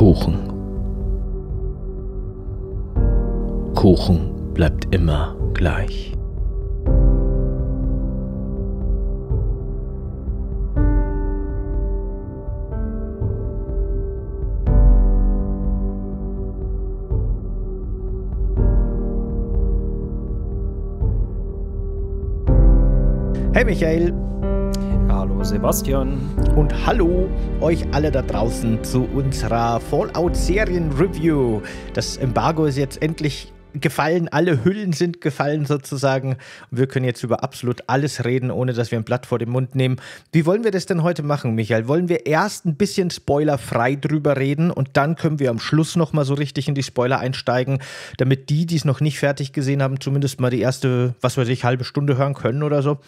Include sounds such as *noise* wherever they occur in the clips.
Kuchen. Kuchen bleibt immer gleich. Hey Michael. Sebastian. Und hallo euch alle da draußen zu unserer Fallout-Serien-Review. Das Embargo ist jetzt endlich gefallen, alle Hüllen sind gefallen sozusagen. Wir können jetzt über absolut alles reden, ohne dass wir ein Blatt vor den Mund nehmen. Wie wollen wir das denn heute machen, Michael? Wollen wir erst ein bisschen spoilerfrei drüber reden und dann können wir am Schluss nochmal so richtig in die Spoiler einsteigen, damit die, die es noch nicht fertig gesehen haben, zumindest mal die erste, was weiß ich, halbe Stunde hören können oder so?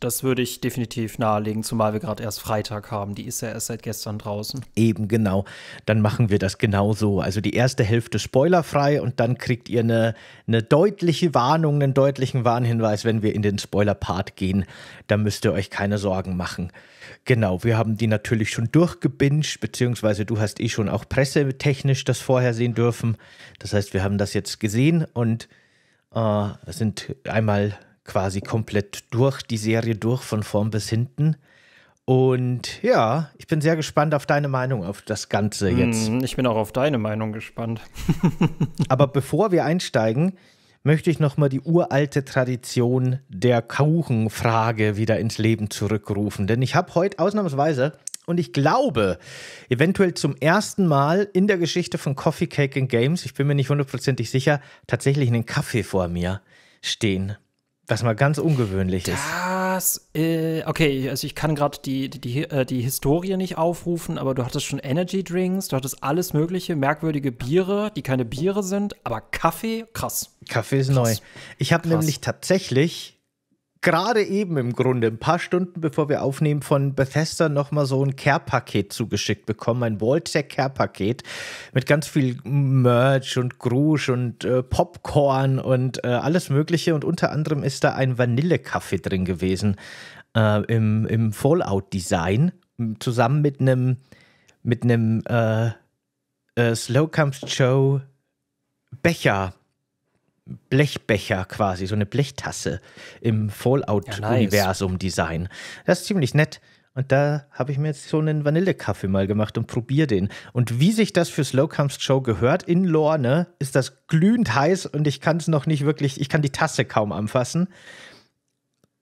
das würde ich definitiv nahelegen, zumal wir gerade erst Freitag haben. Die ist ja erst seit gestern draußen. Eben, genau. Dann machen wir das genauso. Also die erste Hälfte spoilerfrei und dann kriegt ihr eine, eine deutliche Warnung, einen deutlichen Warnhinweis, wenn wir in den Spoiler-Part gehen. Da müsst ihr euch keine Sorgen machen. Genau, wir haben die natürlich schon durchgebinged, beziehungsweise du hast eh schon auch pressetechnisch das vorher sehen dürfen. Das heißt, wir haben das jetzt gesehen und äh, sind einmal quasi komplett durch die Serie durch, von vorn bis hinten. Und ja, ich bin sehr gespannt auf deine Meinung auf das Ganze mm, jetzt. Ich bin auch auf deine Meinung gespannt. *laughs* Aber bevor wir einsteigen, möchte ich nochmal die uralte Tradition der Kuchenfrage wieder ins Leben zurückrufen. Denn ich habe heute ausnahmsweise und ich glaube, eventuell zum ersten Mal in der Geschichte von Coffee Cake and Games, ich bin mir nicht hundertprozentig sicher, tatsächlich einen Kaffee vor mir stehen. Was mal ganz ungewöhnlich das, ist. Das, äh, okay, also ich kann gerade die, die, die, äh, die Historie nicht aufrufen, aber du hattest schon Energy Drinks, du hattest alles mögliche, merkwürdige Biere, die keine Biere sind, aber Kaffee, krass. Kaffee ist krass. neu. Ich habe nämlich tatsächlich gerade eben im Grunde, ein paar Stunden bevor wir aufnehmen, von Bethesda nochmal so ein Care-Paket zugeschickt bekommen, ein tech Care-Paket mit ganz viel Merch und Grusch und äh, Popcorn und äh, alles Mögliche. Und unter anderem ist da ein Vanillekaffee drin gewesen äh, im, im Fallout-Design, zusammen mit einem mit einem Slow Comes Show Becher. Blechbecher quasi, so eine Blechtasse im Fallout-Universum-Design. Ja, nice. Das ist ziemlich nett. Und da habe ich mir jetzt so einen Vanillekaffee mal gemacht und probiere den. Und wie sich das für Slowcamps Show gehört, in Lorne ist das glühend heiß und ich kann es noch nicht wirklich, ich kann die Tasse kaum anfassen.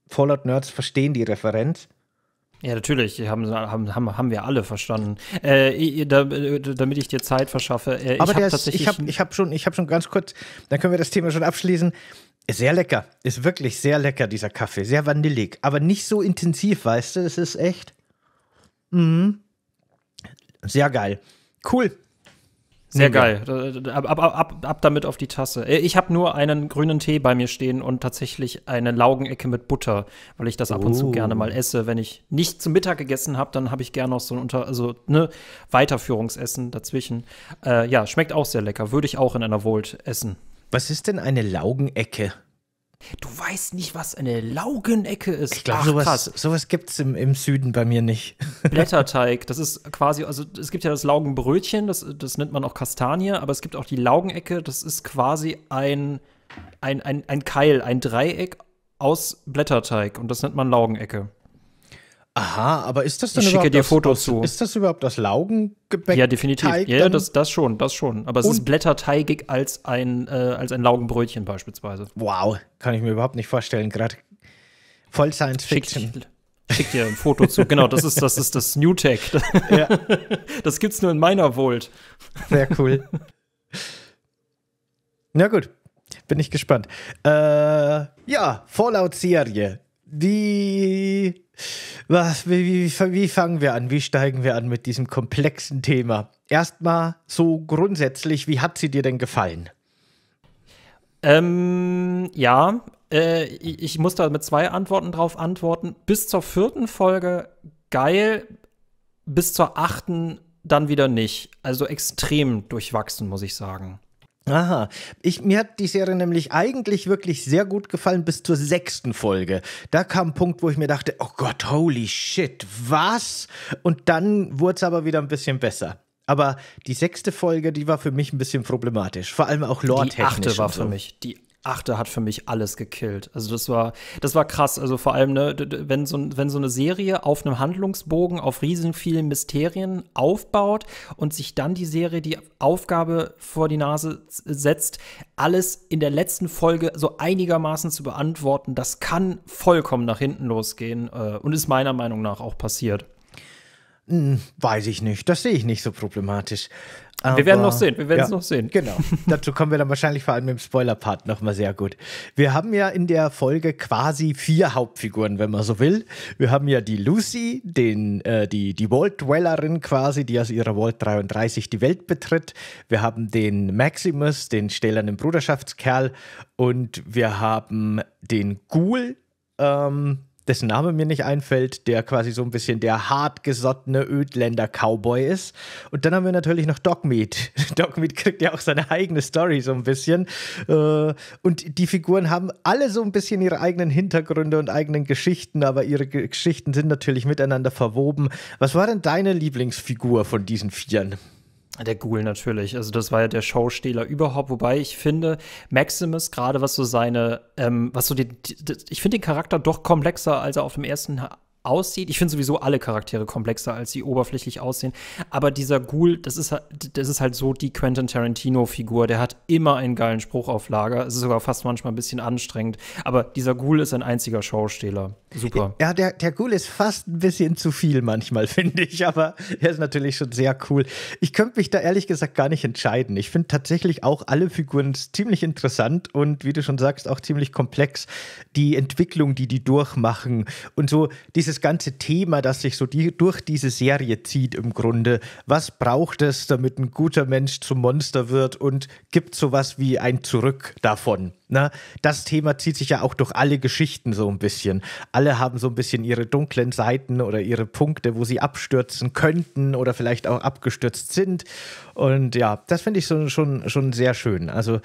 Fallout Nerds verstehen die Referenz. Ja, natürlich, haben, haben, haben, wir alle verstanden. Äh, äh damit ich dir Zeit verschaffe. Äh, Aber ich habe tatsächlich. Ich habe ich hab schon, hab schon ganz kurz, dann können wir das Thema schon abschließen. Sehr lecker. Ist wirklich sehr lecker, dieser Kaffee. Sehr vanillig. Aber nicht so intensiv, weißt du? Es ist echt. Mhm. Sehr geil. Cool. Sehr geil. Ab, ab, ab, ab, damit auf die Tasse. Äh, ich habe nur einen grünen Tee bei mir stehen und tatsächlich eine Laugenecke mit Butter, weil ich das ab oh. und zu oh. gerne mal esse. Wenn ich nicht zum Mittag gegessen habe, dann habe ich gerne noch so ein Unter also, ne, Weiterführungsessen dazwischen. Äh, ja, schmeckt auch sehr lecker. Würde ich auch in einer Wolt essen. Was ist denn eine Laugenecke? Du weißt nicht, was eine Laugenecke ist. Ich glaube, sowas, sowas gibt es im, im Süden bei mir nicht. *laughs* Blätterteig, das ist quasi, also es gibt ja das Laugenbrötchen, das, das nennt man auch Kastanie, aber es gibt auch die Laugenecke, das ist quasi ein, ein, ein, ein Keil, ein Dreieck aus Blätterteig und das nennt man Laugenecke. Aha, aber ist das denn ich schicke dir Fotos das, zu. Ist das überhaupt das Laugengebäck? Ja, definitiv. ja, das, das schon, das schon. Aber es ist blätterteigig als ein, äh, als ein Laugenbrötchen beispielsweise. Wow, kann ich mir überhaupt nicht vorstellen. Gerade voll Science Fiction. Schick, schick dir ein Foto zu. Genau, das ist das, ist das New Tech. *laughs* Ja. Das gibt's nur in meiner Volt. Sehr cool. Na gut, bin ich gespannt. Äh, ja, Fallout-Serie wie, was, wie, wie, wie fangen wir an? Wie steigen wir an mit diesem komplexen Thema? Erstmal so grundsätzlich, wie hat sie dir denn gefallen? Ähm, ja, äh, ich muss da mit zwei Antworten drauf antworten. Bis zur vierten Folge geil, bis zur achten dann wieder nicht. Also extrem durchwachsen, muss ich sagen. Aha, ich, mir hat die Serie nämlich eigentlich wirklich sehr gut gefallen bis zur sechsten Folge. Da kam ein Punkt, wo ich mir dachte, oh Gott, holy shit, was? Und dann wurde es aber wieder ein bisschen besser. Aber die sechste Folge, die war für mich ein bisschen problematisch. Vor allem auch Lord technisch Die achte war so. für mich. Die achte hat für mich alles gekillt. Also das war, das war krass. Also vor allem, ne, wenn, so, wenn so eine Serie auf einem Handlungsbogen auf riesen vielen Mysterien aufbaut und sich dann die Serie die Aufgabe vor die Nase setzt, alles in der letzten Folge so einigermaßen zu beantworten, das kann vollkommen nach hinten losgehen äh, und ist meiner Meinung nach auch passiert. Hm, weiß ich nicht, das sehe ich nicht so problematisch. Aber wir werden noch sehen, wir werden ja, es noch sehen. Genau. *laughs* Dazu kommen wir dann wahrscheinlich vor allem im Spoiler-Part nochmal sehr gut. Wir haben ja in der Folge quasi vier Hauptfiguren, wenn man so will. Wir haben ja die Lucy, den, äh, die, die Vault-Dwellerin quasi, die aus ihrer Vault 33 die Welt betritt. Wir haben den Maximus, den stählernen Bruderschaftskerl. Und wir haben den Ghoul, ähm, dessen Name mir nicht einfällt, der quasi so ein bisschen der hartgesottene Ödländer-Cowboy ist. Und dann haben wir natürlich noch Dogmeat. *laughs* Dogmeat kriegt ja auch seine eigene Story so ein bisschen. Äh, und die Figuren haben alle so ein bisschen ihre eigenen Hintergründe und eigenen Geschichten, aber ihre Geschichten sind natürlich miteinander verwoben. Was war denn deine Lieblingsfigur von diesen Vieren? Der Ghoul natürlich. Also, das war ja der Showstehler überhaupt. Wobei ich finde, Maximus, gerade was so seine, ähm, was so die ich finde den Charakter doch komplexer, als er auf dem ersten aussieht. Ich finde sowieso alle Charaktere komplexer, als sie oberflächlich aussehen. Aber dieser Ghoul, das ist, das ist halt so die Quentin Tarantino-Figur. Der hat immer einen geilen Spruch auf Lager. Es ist sogar fast manchmal ein bisschen anstrengend. Aber dieser Ghoul ist ein einziger Schausteller. Super. Ja, der, der Ghoul ist fast ein bisschen zu viel manchmal, *laughs* finde ich. Aber er ist natürlich schon sehr cool. Ich könnte mich da ehrlich gesagt gar nicht entscheiden. Ich finde tatsächlich auch alle Figuren ziemlich interessant und wie du schon sagst, auch ziemlich komplex. Die Entwicklung, die die durchmachen und so dieses dieses ganze Thema, das sich so die, durch diese Serie zieht im Grunde. Was braucht es, damit ein guter Mensch zum Monster wird und gibt sowas wie ein Zurück davon? Na, ne? das Thema zieht sich ja auch durch alle Geschichten so ein bisschen. Alle haben so ein bisschen ihre dunklen Seiten oder ihre Punkte, wo sie abstürzen könnten oder vielleicht auch abgestürzt sind. Und ja, das finde ich so, schon, schon sehr schön. Also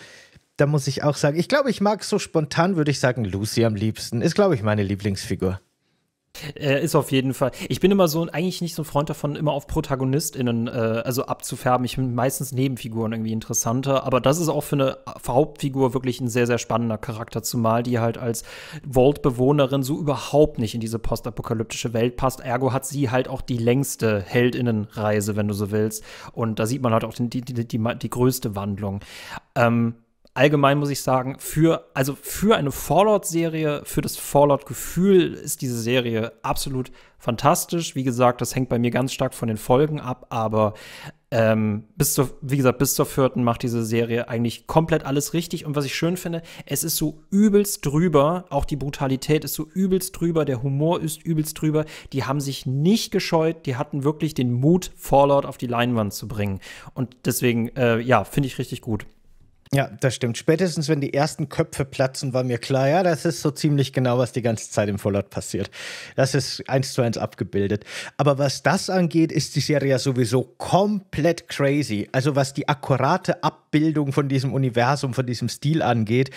da muss ich auch sagen, ich glaube, ich mag so spontan, würde ich sagen, Lucy am liebsten. Ist, glaube ich, meine Lieblingsfigur. Äh, ist auf jeden Fall. Ich bin immer so eigentlich nicht so ein Freund davon, immer auf ProtagonistInnen äh, also abzufärben. Ich finde meistens Nebenfiguren irgendwie interessanter, aber das ist auch für eine Hauptfigur wirklich ein sehr, sehr spannender Charakter, zumal die halt als Vault-Bewohnerin so überhaupt nicht in diese postapokalyptische Welt passt. Ergo hat sie halt auch die längste HeldInnenreise, wenn du so willst. Und da sieht man halt auch die, die, die, die, die größte Wandlung. Ähm, allgemein muss ich sagen, für, also für eine Fallout-Serie, für das Fallout-Gefühl ist diese Serie absolut fantastisch. Wie gesagt, das hängt bei mir ganz stark von den Folgen ab, aber ähm, bis zur, wie gesagt, bis zur vierten macht diese Serie eigentlich komplett alles richtig. Und was ich schön finde, es ist so übelst drüber, auch die Brutalität ist so übelst drüber, der Humor ist übelst drüber. Die haben sich nicht gescheut, die hatten wirklich den Mut, Fallout auf die Leinwand zu bringen. Und deswegen, äh, ja, finde ich richtig gut. Ja, das stimmt. Spätestens, wenn die ersten Köpfe platzen, war mir klar, ja, das ist so ziemlich genau, was die ganze Zeit im Fallout passiert. Das ist eins zu eins abgebildet. Aber was das angeht, ist die Serie ja sowieso komplett crazy. Also was die akkurate Abbildung von diesem Universum, von diesem Stil angeht,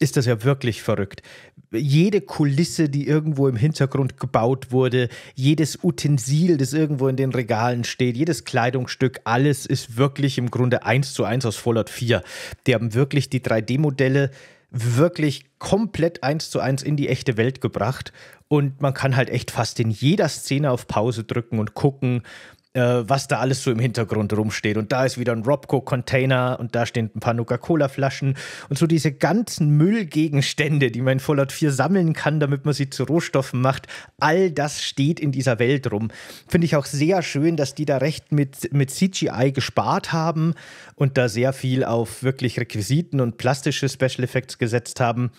ist das ja wirklich verrückt jede Kulisse, die irgendwo im Hintergrund gebaut wurde, jedes Utensil, das irgendwo in den Regalen steht, jedes Kleidungsstück, alles ist wirklich im Grunde eins zu eins aus Fallout 4. Die haben wirklich die 3D-Modelle wirklich komplett eins zu eins in die echte Welt gebracht. Und man kann halt echt fast in jeder Szene auf Pause drücken und gucken äh, was da alles so im Hintergrund rumsteht. Und da ist wieder ein Robco-Container und da stehen ein paar Nuka-Cola-Flaschen und so diese ganzen Müllgegenstände, die man in Fallout 4 sammeln kann, damit man sie zu Rohstoffen macht. All das steht in dieser Welt rum. Finde ich auch sehr schön, dass die da recht mit, mit CGI gespart haben und da sehr viel auf wirklich Requisiten und plastische Special Effects gesetzt haben.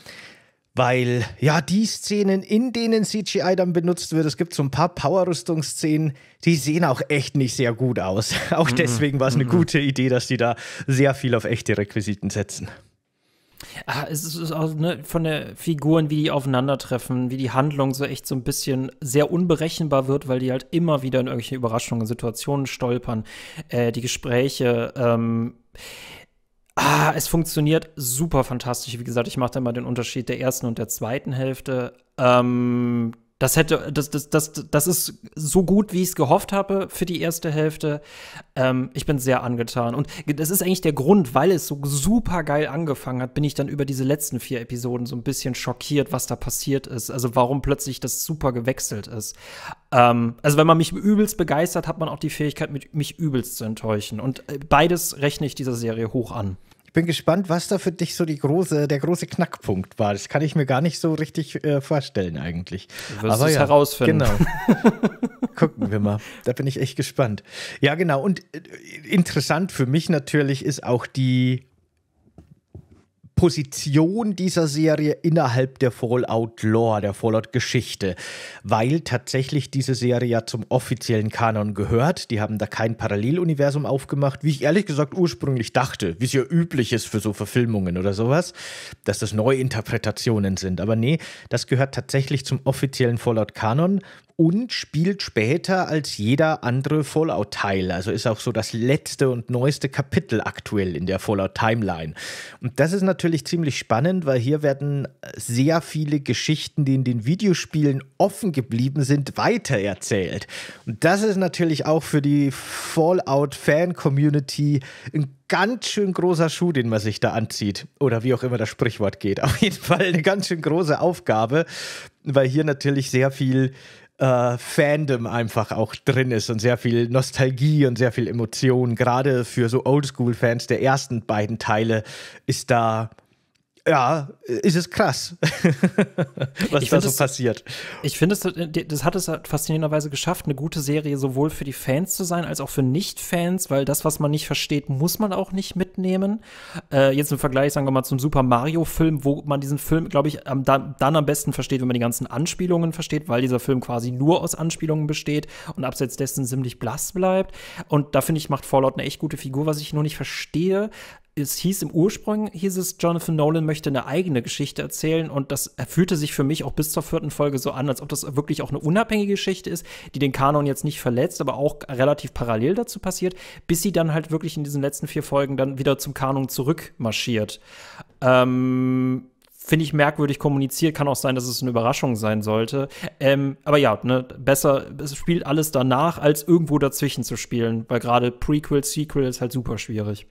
Weil, ja, die Szenen, in denen CGI dann benutzt wird, es gibt so ein paar Power-Rüstungsszenen, die sehen auch echt nicht sehr gut aus. *laughs* Auch mhm. deswegen war es eine mhm. gute Idee, dass die da sehr viel auf echte Requisiten setzen. Ah, es ist auch ne, von den Figuren, wie die aufeinandertreffen, wie die Handlung so echt so ein bisschen sehr unberechenbar wird, weil die halt immer wieder in irgendwelche Überraschungen, Situationen stolpern. Äh, die Gespräche, ähm, Ah, es funktioniert super fantastisch. Wie gesagt, ich mache da mal den Unterschied der ersten und der zweiten Hälfte. Ähm, das hätte, das, das, das, das ist so gut, wie ich es gehofft habe für die erste Hälfte. Ähm, ich bin sehr angetan. Und das ist eigentlich der Grund, weil es so super geil angefangen hat, bin ich dann über diese letzten vier Episoden so ein bisschen schockiert, was da passiert ist. Also warum plötzlich das super gewechselt ist. Ähm, also wenn man mich übelst begeistert, hat man auch die Fähigkeit, mich übelst zu enttäuschen. Und äh, beides rechne ich dieser Serie hoch an. Ich bin gespannt, was da für dich so die große, der große Knackpunkt war. Das kann ich mir gar nicht so richtig äh, vorstellen eigentlich. Du wirst Aber es ja, herausfinden. Genau. *laughs* Gucken wir mal. Da bin ich echt gespannt. Ja, genau. Und äh, interessant für mich natürlich ist auch die Position dieser Serie innerhalb der Fallout-Lore, der Fallout-Geschichte, weil tatsächlich diese Serie ja zum offiziellen Kanon gehört. Die haben da kein Paralleluniversum aufgemacht, wie ich ehrlich gesagt ursprünglich dachte, wie es ja üblich ist für so Verfilmungen oder sowas, dass das Neuinterpretationen sind. Aber nee, das gehört tatsächlich zum offiziellen Fallout-Kanon und spielt später als jeder andere Fallout-Teil. Also ist auch so das letzte und neueste Kapitel aktuell in der Fallout-Timeline. Und das ist natürlich ziemlich spannend, weil hier werden sehr viele Geschichten, die in den Videospielen offen geblieben sind, weitererzählt. Und das ist natürlich auch für die Fallout-Fan-Community ein ganz schön großer Schuh, den man sich da anzieht. Oder wie auch immer das Sprichwort geht. *laughs* Auf jeden Fall eine ganz schön große Aufgabe, weil hier natürlich sehr viel äh, Fandom einfach auch drin ist und sehr viel Nostalgie und sehr viel Emotion. Gerade für so Oldschool-Fans der ersten beiden Teile ist da ja, ist es krass, *laughs* was da so das, passiert. Ich finde, äh, das, hat es halt faszinierenderweise geschafft, eine gute Serie sowohl für die Fans zu sein, als auch für Nicht-Fans, weil das, was man nicht versteht, muss man auch nicht mitnehmen. Äh, jetzt im Vergleich, sagen wir mal, zum Super Mario-Film, wo man diesen Film, glaube ich, am, dann am besten versteht, wenn man die ganzen Anspielungen versteht, weil dieser Film quasi nur aus Anspielungen besteht und abseits dessen ziemlich blass bleibt. Und da finde ich, macht Fallout eine echt gute Figur, was ich nur nicht verstehe, es hieß im Ursprung, hieß es, Jonathan Nolan möchte eine eigene Geschichte erzählen und das fühlte sich für mich auch bis zur vierten Folge so an, als ob das wirklich auch eine unabhängige Geschichte ist, die den Kanon jetzt nicht verletzt, aber auch relativ parallel dazu passiert, bis sie dann halt wirklich in diesen letzten vier Folgen dann wieder zum Kanon zurückmarschiert. Ähm, finde ich merkwürdig kommuniziert. Kann auch sein, dass es eine Überraschung sein sollte. Ähm, aber ja, ne, besser, es spielt alles danach, als irgendwo dazwischen zu spielen, weil gerade Prequel, Sequel ist halt super schwierig.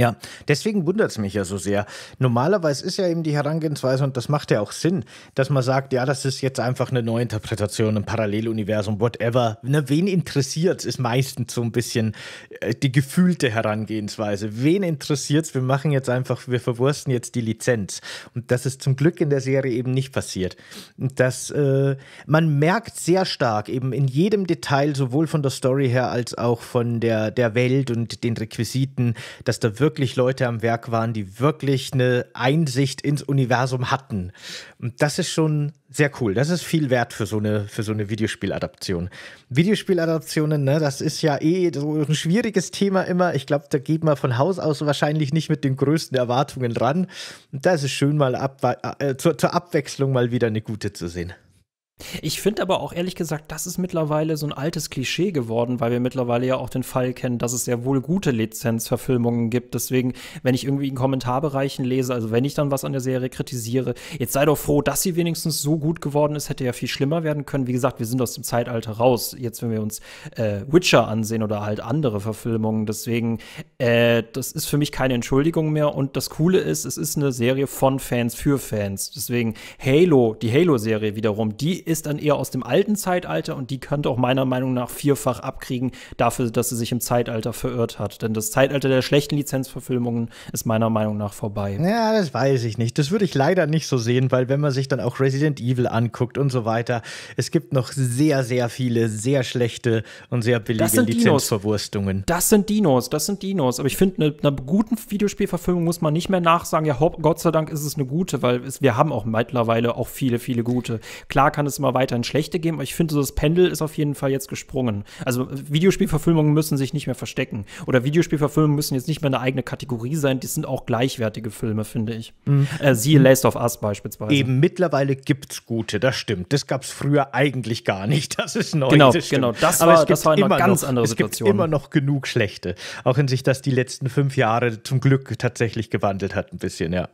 Ja, deswegen wundert es mich ja so sehr. Normalerweise ist ja eben die Herangehensweise, und das macht ja auch Sinn, dass man sagt, ja, das ist jetzt einfach eine Neuinterpretation, ein Paralleluniversum, whatever. Ne, wen interessiert es, ist meistens so ein bisschen äh, die gefühlte Herangehensweise. Wen interessiert es, Wir machen jetzt einfach, wir verwursten jetzt die Lizenz. Und das ist zum Glück in der Serie eben nicht passiert. Das, äh, man merkt sehr stark eben in jedem Detail, sowohl von der Story her als auch von der, der Welt und den Requisiten, dass da wirklich wirklich Leute am Werk waren, die wirklich eine Einsicht ins Universum hatten. Und das ist schon sehr cool. Das ist viel wert für so eine, für so eine Videospieladaption. Videospieladaptionen, ne, das ist ja eh so ein schwieriges Thema immer. Ich glaube, da geht man von Haus aus wahrscheinlich nicht mit den größten Erwartungen ran. Und da ist es schön, mal ab, äh, zur, zur Abwechslung mal wieder eine gute zu sehen. Ich finde aber auch ehrlich gesagt, das ist mittlerweile so ein altes Klischee geworden, weil wir mittlerweile ja auch den Fall kennen, dass es sehr wohl gute Lizenzverfilmungen gibt. Deswegen, wenn ich irgendwie in Kommentarbereichen lese, also wenn ich dann was an der Serie kritisiere, jetzt sei doch froh, dass sie wenigstens so gut geworden ist, hätte ja viel schlimmer werden können. Wie gesagt, wir sind aus dem Zeitalter raus. Jetzt, wenn wir uns äh, Witcher ansehen oder halt andere Verfilmungen. Deswegen, äh, das ist für mich keine Entschuldigung mehr. Und das Coole ist, es ist eine Serie von Fans für Fans. Deswegen Halo, die Halo-Serie wiederum, die ist dann eher aus dem alten Zeitalter und die könnte auch meiner Meinung nach vierfach abkriegen dafür, dass sie sich im Zeitalter verirrt hat. Denn das Zeitalter der schlechten Lizenzverfilmungen ist meiner Meinung nach vorbei. Ja, das weiß ich nicht. Das würde ich leider nicht so sehen, weil wenn man sich dann auch Resident Evil anguckt und so weiter, es gibt noch sehr, sehr viele sehr schlechte und sehr billige Lizenzverwurstungen. Das sind Dinos, das sind Dinos. Aber ich finde, einer guten Videospielverfilmung muss man nicht mehr nachsagen, ja, Gott sei Dank ist es eine gute, weil es, wir haben auch mittlerweile auch viele, viele gute. Klar kann es es immer weiterhin schlechte geben, aber ich finde, so das Pendel ist auf jeden Fall jetzt gesprungen. Also Videospielverfilmungen müssen sich nicht mehr verstecken. Oder Videospielverfilmungen müssen jetzt nicht mehr eine eigene Kategorie sein. Die sind auch gleichwertige Filme, finde ich. Mhm. Äh, siehe Last of Us beispielsweise. Eben, mittlerweile gibt es gute, das stimmt. Das gab es früher eigentlich gar nicht. Das ist neu. Genau, das genau. Das war, das war eine ganz noch, andere Situation. Es gibt immer noch genug schlechte. Auch in sich, dass die letzten fünf Jahre zum Glück tatsächlich gewandelt hat, ein bisschen, ja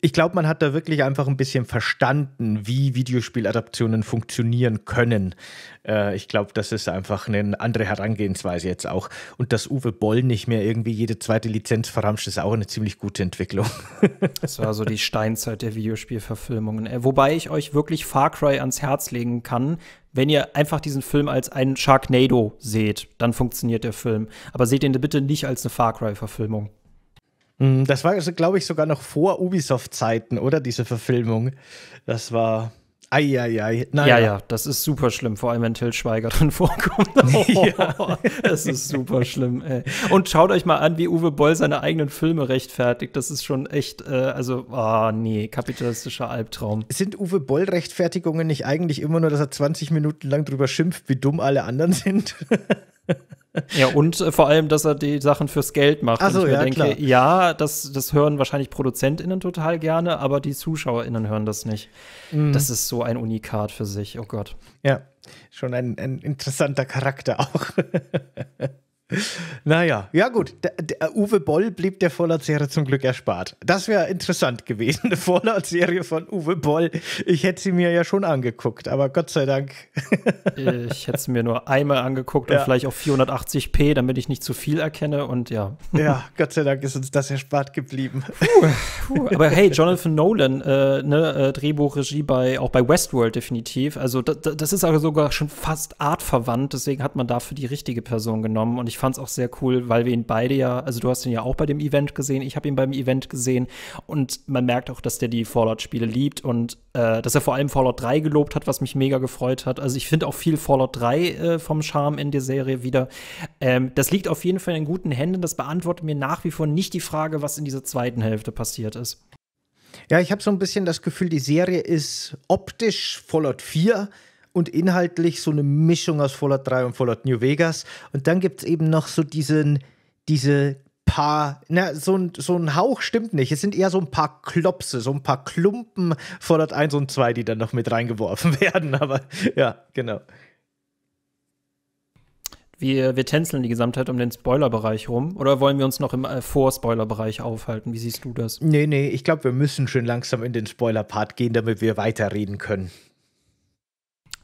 ich glaube, man hat da wirklich einfach ein bisschen verstanden, wie Videospieladaptionen funktionieren können. Äh, ich glaube, das ist einfach eine andere Herangehensweise jetzt auch. Und dass Uwe Boll nicht mehr irgendwie jede zweite Lizenz verramscht, ist auch eine ziemlich gute Entwicklung. *laughs* das war so die Steinzeit der Videospielverfilmungen. Äh, wobei ich euch wirklich Far Cry ans Herz legen kann. Wenn ihr einfach diesen Film als einen Sharknado seht, dann funktioniert der Film. Aber seht ihn bitte nicht als eine Far Cry-Verfilmung. Mm, das war, also, glaube ich, sogar noch vor Ubisoft-Zeiten, oder? Diese Verfilmung. Das war. Eieiei. Ei, ei. Naja. Ja, ja, das ist super schlimm, vor allem wenn Till Schweiger drin *laughs* vorkommt. *laughs* Oh, ja. Das ist super schlimm, ey. Und schaut euch mal an, wie Uwe Boll seine eigenen Filme rechtfertigt. Das ist schon echt, äh, also, ah, oh, nee, kapitalistischer Albtraum. Sind Uwe Boll-Rechtfertigungen nicht eigentlich immer nur, dass er 20 Minuten lang drüber schimpft, wie dumm alle anderen sind? *laughs* Ja, und äh, vor allem, dass er die Sachen fürs Geld macht. Also, ich ja, denke, klar. ja, das, das hören wahrscheinlich ProduzentInnen total gerne, aber die ZuschauerInnen hören das nicht. Mhm. Das ist so ein Unikat für sich, oh Gott. Ja, schon ein, ein interessanter Charakter auch. *laughs* Naja, ja gut. Der, der äh, Uwe Boll blieb der Fallout-Serie zum Glück erspart. Das wäre interessant gewesen, eine Fallout-Serie von Uwe Boll. Ich hätte sie mir ja schon angeguckt, aber Gott sei Dank. *laughs* ich hätte sie mir nur einmal angeguckt ja. und vielleicht auf 480p, damit ich nicht zu viel erkenne und ja. *laughs* ja, Gott sei Dank ist uns das erspart geblieben. Puh, puh. Aber hey, Jonathan Nolan, äh, ne, äh, Drehbuch, Regie bei, auch bei Westworld definitiv. Also das ist aber also sogar schon fast artverwandt, deswegen hat man dafür die richtige Person genommen und ich ich fand es auch sehr cool, weil wir ihn beide ja, also du hast ihn ja auch bei dem Event gesehen, ich habe ihn beim Event gesehen und man merkt auch, dass der die Fallout-Spiele liebt und äh, dass er vor allem Fallout 3 gelobt hat, was mich mega gefreut hat. Also ich finde auch viel Fallout 3 äh, vom Charme in der Serie wieder. Ähm, das liegt auf jeden Fall in guten Händen. Das beantwortet mir nach wie vor nicht die Frage, was in dieser zweiten Hälfte passiert ist. Ja, ich habe so ein bisschen das Gefühl, die Serie ist optisch Fallout 4 und inhaltlich so eine Mischung aus Fallout 3 und Fallout New Vegas. Und dann gibt es eben noch so diesen, diese paar, na, so ein, so ein Hauch stimmt nicht. Es sind eher so ein paar Klopse, so ein paar Klumpen Fallout 1 und 2, die dann noch mit reingeworfen *laughs* werden. Aber ja, genau. Wir, wir tänzeln die Gesamtheit um den Spoilerbereich rum. Oder wollen wir uns noch im äh, Vor-Spoiler-Bereich aufhalten? Wie siehst du das? Nee, nee, ich glaube, wir müssen schon langsam in den Spoiler-Part gehen, damit wir weiterreden können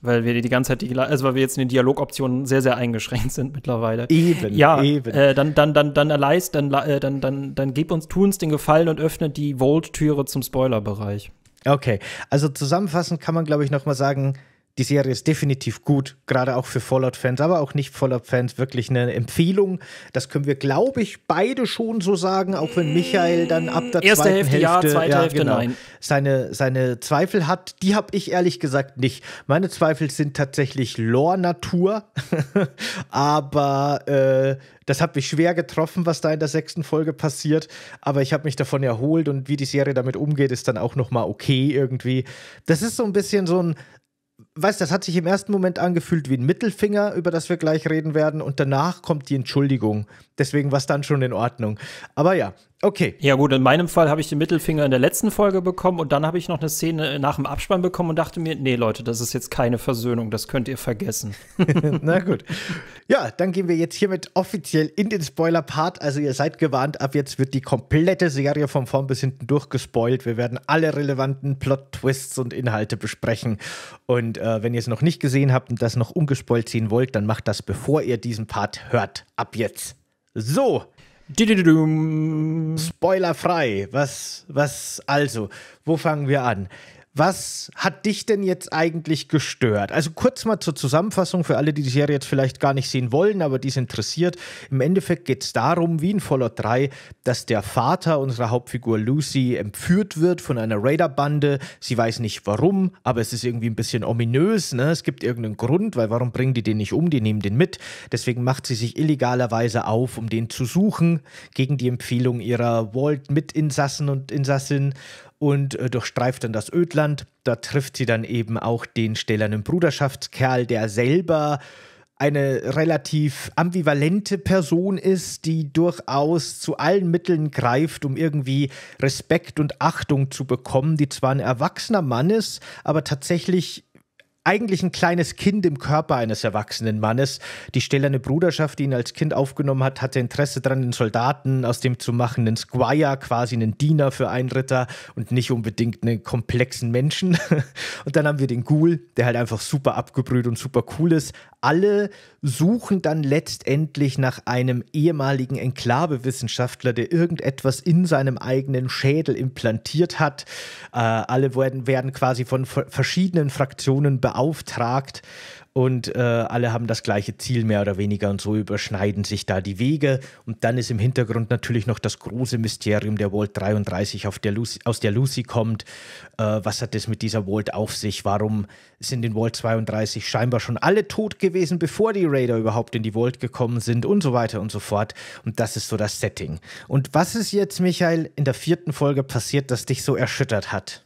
weil wir die ganze Zeit die, also weil wir jetzt in den Dialogoptionen sehr sehr eingeschränkt sind mittlerweile. Eben. Ja. Eben. Äh, dann dann dann dann erleist, dann äh, dann dann dann gib uns tu uns den Gefallen und öffne die Vault-Türe zum Spoilerbereich. Okay, also zusammenfassend kann man glaube ich noch mal sagen, die Serie ist definitiv gut, gerade auch für Fallout-Fans, aber auch nicht Fallout-Fans, wirklich eine Empfehlung. Das können wir, glaube ich, beide schon so sagen, auch wenn Michael dann ab der Erste zweiten Hälfte, Hälfte, ja, zweite ja, Hälfte genau, nein. Seine, seine Zweifel hat. Die habe ich ehrlich gesagt nicht. Meine Zweifel sind tatsächlich Lore-Natur, *laughs* aber äh, das hat mich schwer getroffen, was da in der sechsten Folge passiert, aber ich habe mich davon erholt und wie die Serie damit umgeht, ist dann auch nochmal okay irgendwie. Das ist so ein bisschen so ein weißt das hat sich im ersten Moment angefühlt wie ein Mittelfinger, über das wir gleich reden werden, und danach kommt die Entschuldigung. Deswegen war es dann schon in Ordnung. Aber ja, okay. Ja, gut, in meinem Fall habe ich den Mittelfinger in der letzten Folge bekommen und dann habe ich noch eine Szene nach dem Abspann bekommen und dachte mir, nee, Leute, das ist jetzt keine Versöhnung, das könnt ihr vergessen. *laughs* *laughs* Na gut. Ja, dann gehen wir jetzt hiermit offiziell in den Spoiler-Part. Also, ihr seid gewarnt, ab jetzt wird die komplette Serie von vorn bis hinten durchgespoilt. Wir werden alle relevanten Plot-Twists und Inhalte besprechen. Und äh, wenn ihr es noch nicht gesehen habt und das noch ungespoilt sehen wollt, dann macht das, bevor ihr diesen Part hört. Ab jetzt. So. Spoilerfrei. Was, was also? Wo fangen wir an? Was hat dich denn jetzt eigentlich gestört? Also kurz mal zur Zusammenfassung für alle, die die Serie jetzt vielleicht gar nicht sehen wollen, aber die es interessiert. Im Endeffekt geht es darum, wie in Fallout 3, dass der Vater unserer Hauptfigur Lucy entführt wird von einer Raiderbande. Sie weiß nicht warum, aber es ist irgendwie ein bisschen ominös. Ne? Es gibt irgendeinen Grund, weil warum bringen die den nicht um? Die nehmen den mit. Deswegen macht sie sich illegalerweise auf, um den zu suchen, gegen die Empfehlung ihrer Walt-Mitinsassen und Insassin und äh, durchstreift dann das Ödland. Da trifft sie dann eben auch den stählernen Bruderschaftskerl, der selber eine relativ ambivalente Person ist, die durchaus zu allen Mitteln greift, um irgendwie Respekt und Achtung zu bekommen, die zwar ein erwachsener Mann ist, aber tatsächlich eigentlich ein kleines Kind im Körper eines erwachsenen Mannes. Die stählerne Bruderschaft, die ihn als Kind aufgenommen hat, hatte Interesse daran, einen Soldaten aus dem zu machen, einen Squire, quasi einen Diener für einen Ritter und nicht unbedingt einen komplexen Menschen. *laughs* Und dann haben wir den Ghoul, der halt einfach super abgebrüht und super cool ist. Alle suchen dann letztendlich nach einem ehemaligen Enklavewissenschaftler, der irgendetwas in seinem eigenen Schädel implantiert hat. Äh, alle werden, werden quasi von verschiedenen Fraktionen beauftragt, und äh, alle haben das gleiche Ziel mehr oder weniger und so überschneiden sich da die Wege. Und dann ist im Hintergrund natürlich noch das große Mysterium der Vault 33, der Lucy, aus der Lucy kommt. Äh, was hat es mit dieser Vault auf sich? Warum sind in Vault 32 scheinbar schon alle tot gewesen, bevor die Raider überhaupt in die Vault gekommen sind und so weiter und so fort. Und das ist so das Setting. Und was ist jetzt, Michael, in der vierten Folge passiert, das dich so erschüttert hat?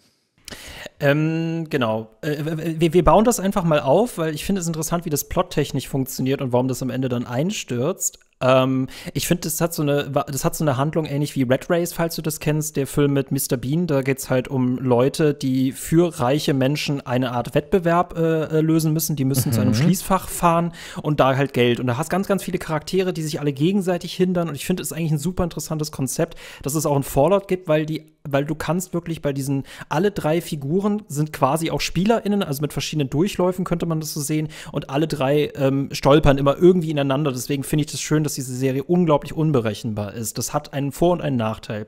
Ähm, genau. Äh, wir, wir, bauen das einfach mal auf, weil ich finde es interessant, wie das plottechnisch funktioniert und warum das am Ende dann einstürzt. Ähm, ich finde, das, hat so eine, das hat so eine Handlung ähnlich wie Red Race, falls du das kennst, der Film mit Mr. Bean. Da geht es halt um Leute, die für reiche Menschen eine Art Wettbewerb äh, äh lösen müssen. Die müssen mhm. zu einem mhm. Schließfach fahren und da halt Geld. Und da hast ganz, ganz viele Charaktere, die sich alle gegenseitig hindern. Und ich finde, es ist eigentlich ein super interessantes Konzept, dass es auch ein Fallout gibt, weil die weil du kannst wirklich bei diesen, alle drei Figuren sind quasi auch SpielerInnen, also mit verschiedenen Durchläufen könnte man das so sehen und alle drei ähm, stolpern immer irgendwie ineinander. Deswegen finde ich das schön, dass diese Serie unglaublich unberechenbar ist. Das hat einen Vor- und einen Nachteil.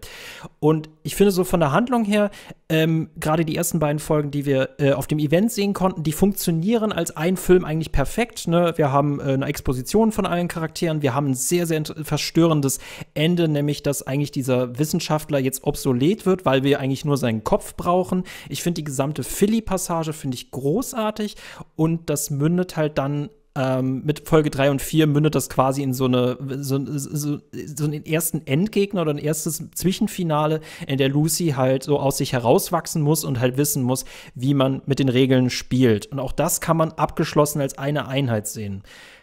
Und ich finde so von der Handlung her, ähm, gerade die ersten beiden Folgen, die wir äh, auf dem Event sehen konnten, die funktionieren als ein Film eigentlich perfekt. Ne? Wir haben äh, eine Exposition von allen Charakteren, wir haben ein sehr, sehr verstörendes Ende, nämlich dass eigentlich dieser Wissenschaftler jetzt obsolet wird, weil wir eigentlich nur seinen Kopf brauchen. Ich finde die gesamte Philly-Passage finde ich großartig und das mündet halt dann ähm, mit Folge 3 und 4 mündet das quasi in so, eine, so, so, so einen ersten Endgegner oder ein erstes Zwischenfinale, in der Lucy halt so aus sich herauswachsen muss und halt wissen muss, wie man mit den Regeln spielt. Und auch das kann man abgeschlossen als eine Einheit sehen.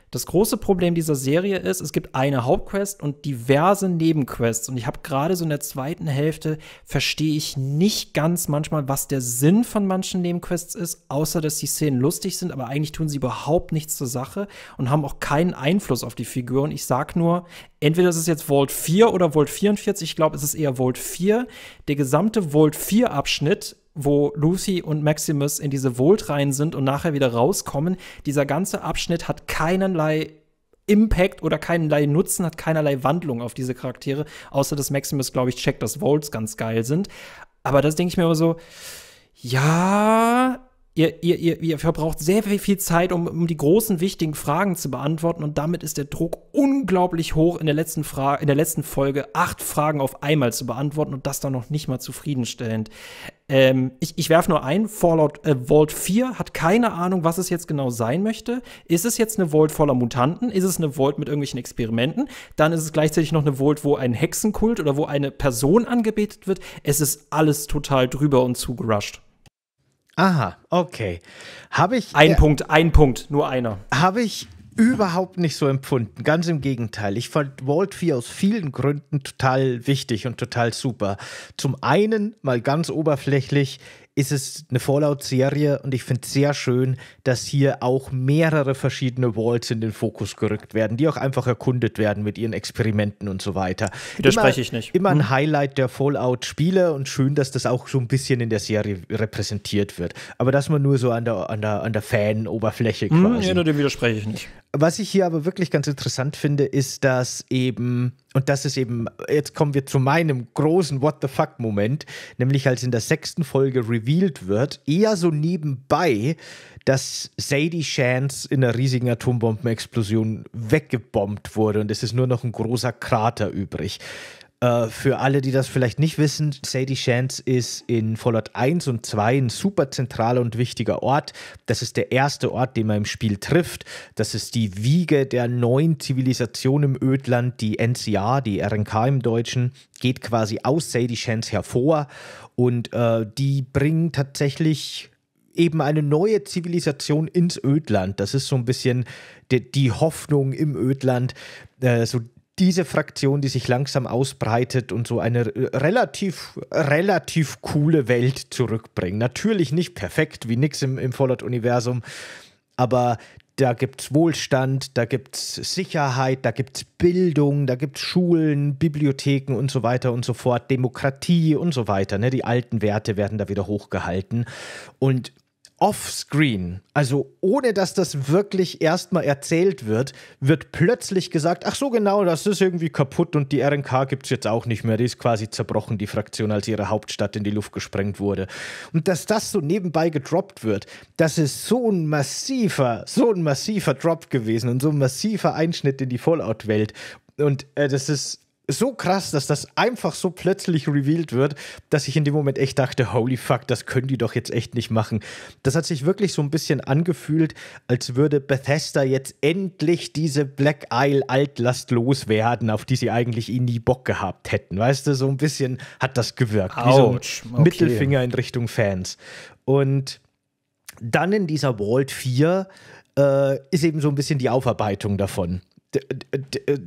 Das große Problem dieser Serie ist, es gibt eine Hauptquest und diverse Nebenquests. Und ich habe gerade so in der zweiten Hälfte verstehe ich nicht ganz manchmal, was der Sinn von manchen Nebenquests ist, außer dass die Szenen lustig sind, aber eigentlich tun sie überhaupt nichts zur Sache und haben auch keinen Einfluss auf die Figuren. ich sage nur, entweder ist es jetzt Vault 4 oder Vault 44. Ich glaube, es ist eher Vault 4. Der gesamte Vault 4 Abschnitt wo Lucy und Maximus in diese Volt rein sind und nachher wieder rauskommen, dieser ganze Abschnitt hat keinerlei Impact oder keinerlei Nutzen, hat keinerlei Wandlung auf diese Charaktere, außer dass Maximus, glaube ich, checkt, dass Volts ganz geil sind. Aber das denke ich mir immer so, ja, Ihr, ihr, ihr, ihr verbraucht sehr viel Zeit, um, um, die großen, wichtigen Fragen zu beantworten. Und damit ist der Druck unglaublich hoch, in der, letzten in der letzten Folge acht Fragen auf einmal zu beantworten und das dann noch nicht mal zufriedenstellend. Ähm, ich ich werfe nur ein, Fallout äh, Vault 4 hat keine Ahnung, was es jetzt genau sein möchte. Ist es jetzt eine Vault voller Mutanten? Ist es eine Vault mit irgendwelchen Experimenten? Dann ist es gleichzeitig noch eine Vault, wo ein Hexenkult oder wo eine Person angebetet wird. Es ist alles total drüber und zugerusht. Aha, okay. Habe ich. Ein äh, Punkt, ein Punkt, nur einer. Habe ich überhaupt nicht so empfunden. Ganz im Gegenteil. Ich fand Walt V aus vielen Gründen total wichtig und total super. Zum einen, mal ganz oberflächlich, ist es eine Fallout-Serie und ich finde es sehr schön, dass hier auch mehrere verschiedene Walls in den Fokus gerückt werden, die auch einfach erkundet werden mit ihren Experimenten und so weiter. Widerspreche ich nicht. Immer ein hm? Highlight der Fallout-Spiele und schön, dass das auch so ein bisschen in der Serie repräsentiert wird. Aber das man nur so an der, an der, an der Fan-Oberfläche hm, quasi. Hm, ja, dem widerspreche ich nicht. Was ich hier aber wirklich ganz interessant finde, ist, dass eben, und das ist eben, jetzt kommen wir zu meinem großen What the fuck-Moment, nämlich als in der sechsten Folge revealed wird, eher so nebenbei, dass Sadie Chance in einer riesigen Atombombenexplosion weggebombt wurde und es ist nur noch ein großer Krater übrig. Äh, für alle, die das vielleicht nicht wissen, Sadie Chance ist in Fallout 1 und 2 ein super zentraler und wichtiger Ort. Das ist der erste Ort, den man im Spiel trifft. Das ist die Wiege der neuen Zivilisation im Ödland. Die NCA, die RNK im Deutschen, geht quasi aus Sadie Chance hervor und äh, die bringen tatsächlich eben eine neue Zivilisation ins Ödland. Das ist so ein bisschen die, die Hoffnung im Ödland, äh, so diese Fraktion, die sich langsam ausbreitet und so eine äh, relativ, relativ coole Welt zurückbringt. Natürlich nicht perfekt, wie nix im, im Fallout-Universum, aber da gibt es Wohlstand, da gibt es Sicherheit, da gibt es Bildung, da gibt es Schulen, Bibliotheken und so weiter und so fort, Demokratie und so weiter. Ne? Die alten Werte werden da wieder hochgehalten. Und offscreen, also ohne dass das wirklich erstmal erzählt wird, wird plötzlich gesagt, ach so genau, das ist irgendwie kaputt und die RNK gibt es jetzt auch nicht mehr, die ist quasi zerbrochen, die Fraktion, als ihre Hauptstadt in die Luft gesprengt wurde. Und dass das so nebenbei gedroppt wird, das ist so ein massiver, so ein massiver Drop gewesen und so ein massiver Einschnitt in die Fallout-Welt. Und äh, das ist so krass, dass das einfach so plötzlich revealed wird, dass ich in dem Moment echt dachte, holy fuck, das können die doch jetzt echt nicht machen. Das hat sich wirklich so ein bisschen angefühlt, als würde Bethesda jetzt endlich diese Black Isle Altlast loswerden, auf die sie eigentlich eh nie Bock gehabt hätten. Weißt du, so ein bisschen hat das gewirkt. Ouch, so okay. Mittelfinger in Richtung Fans. Und dann in dieser Vault 4 äh, ist eben so ein bisschen die Aufarbeitung davon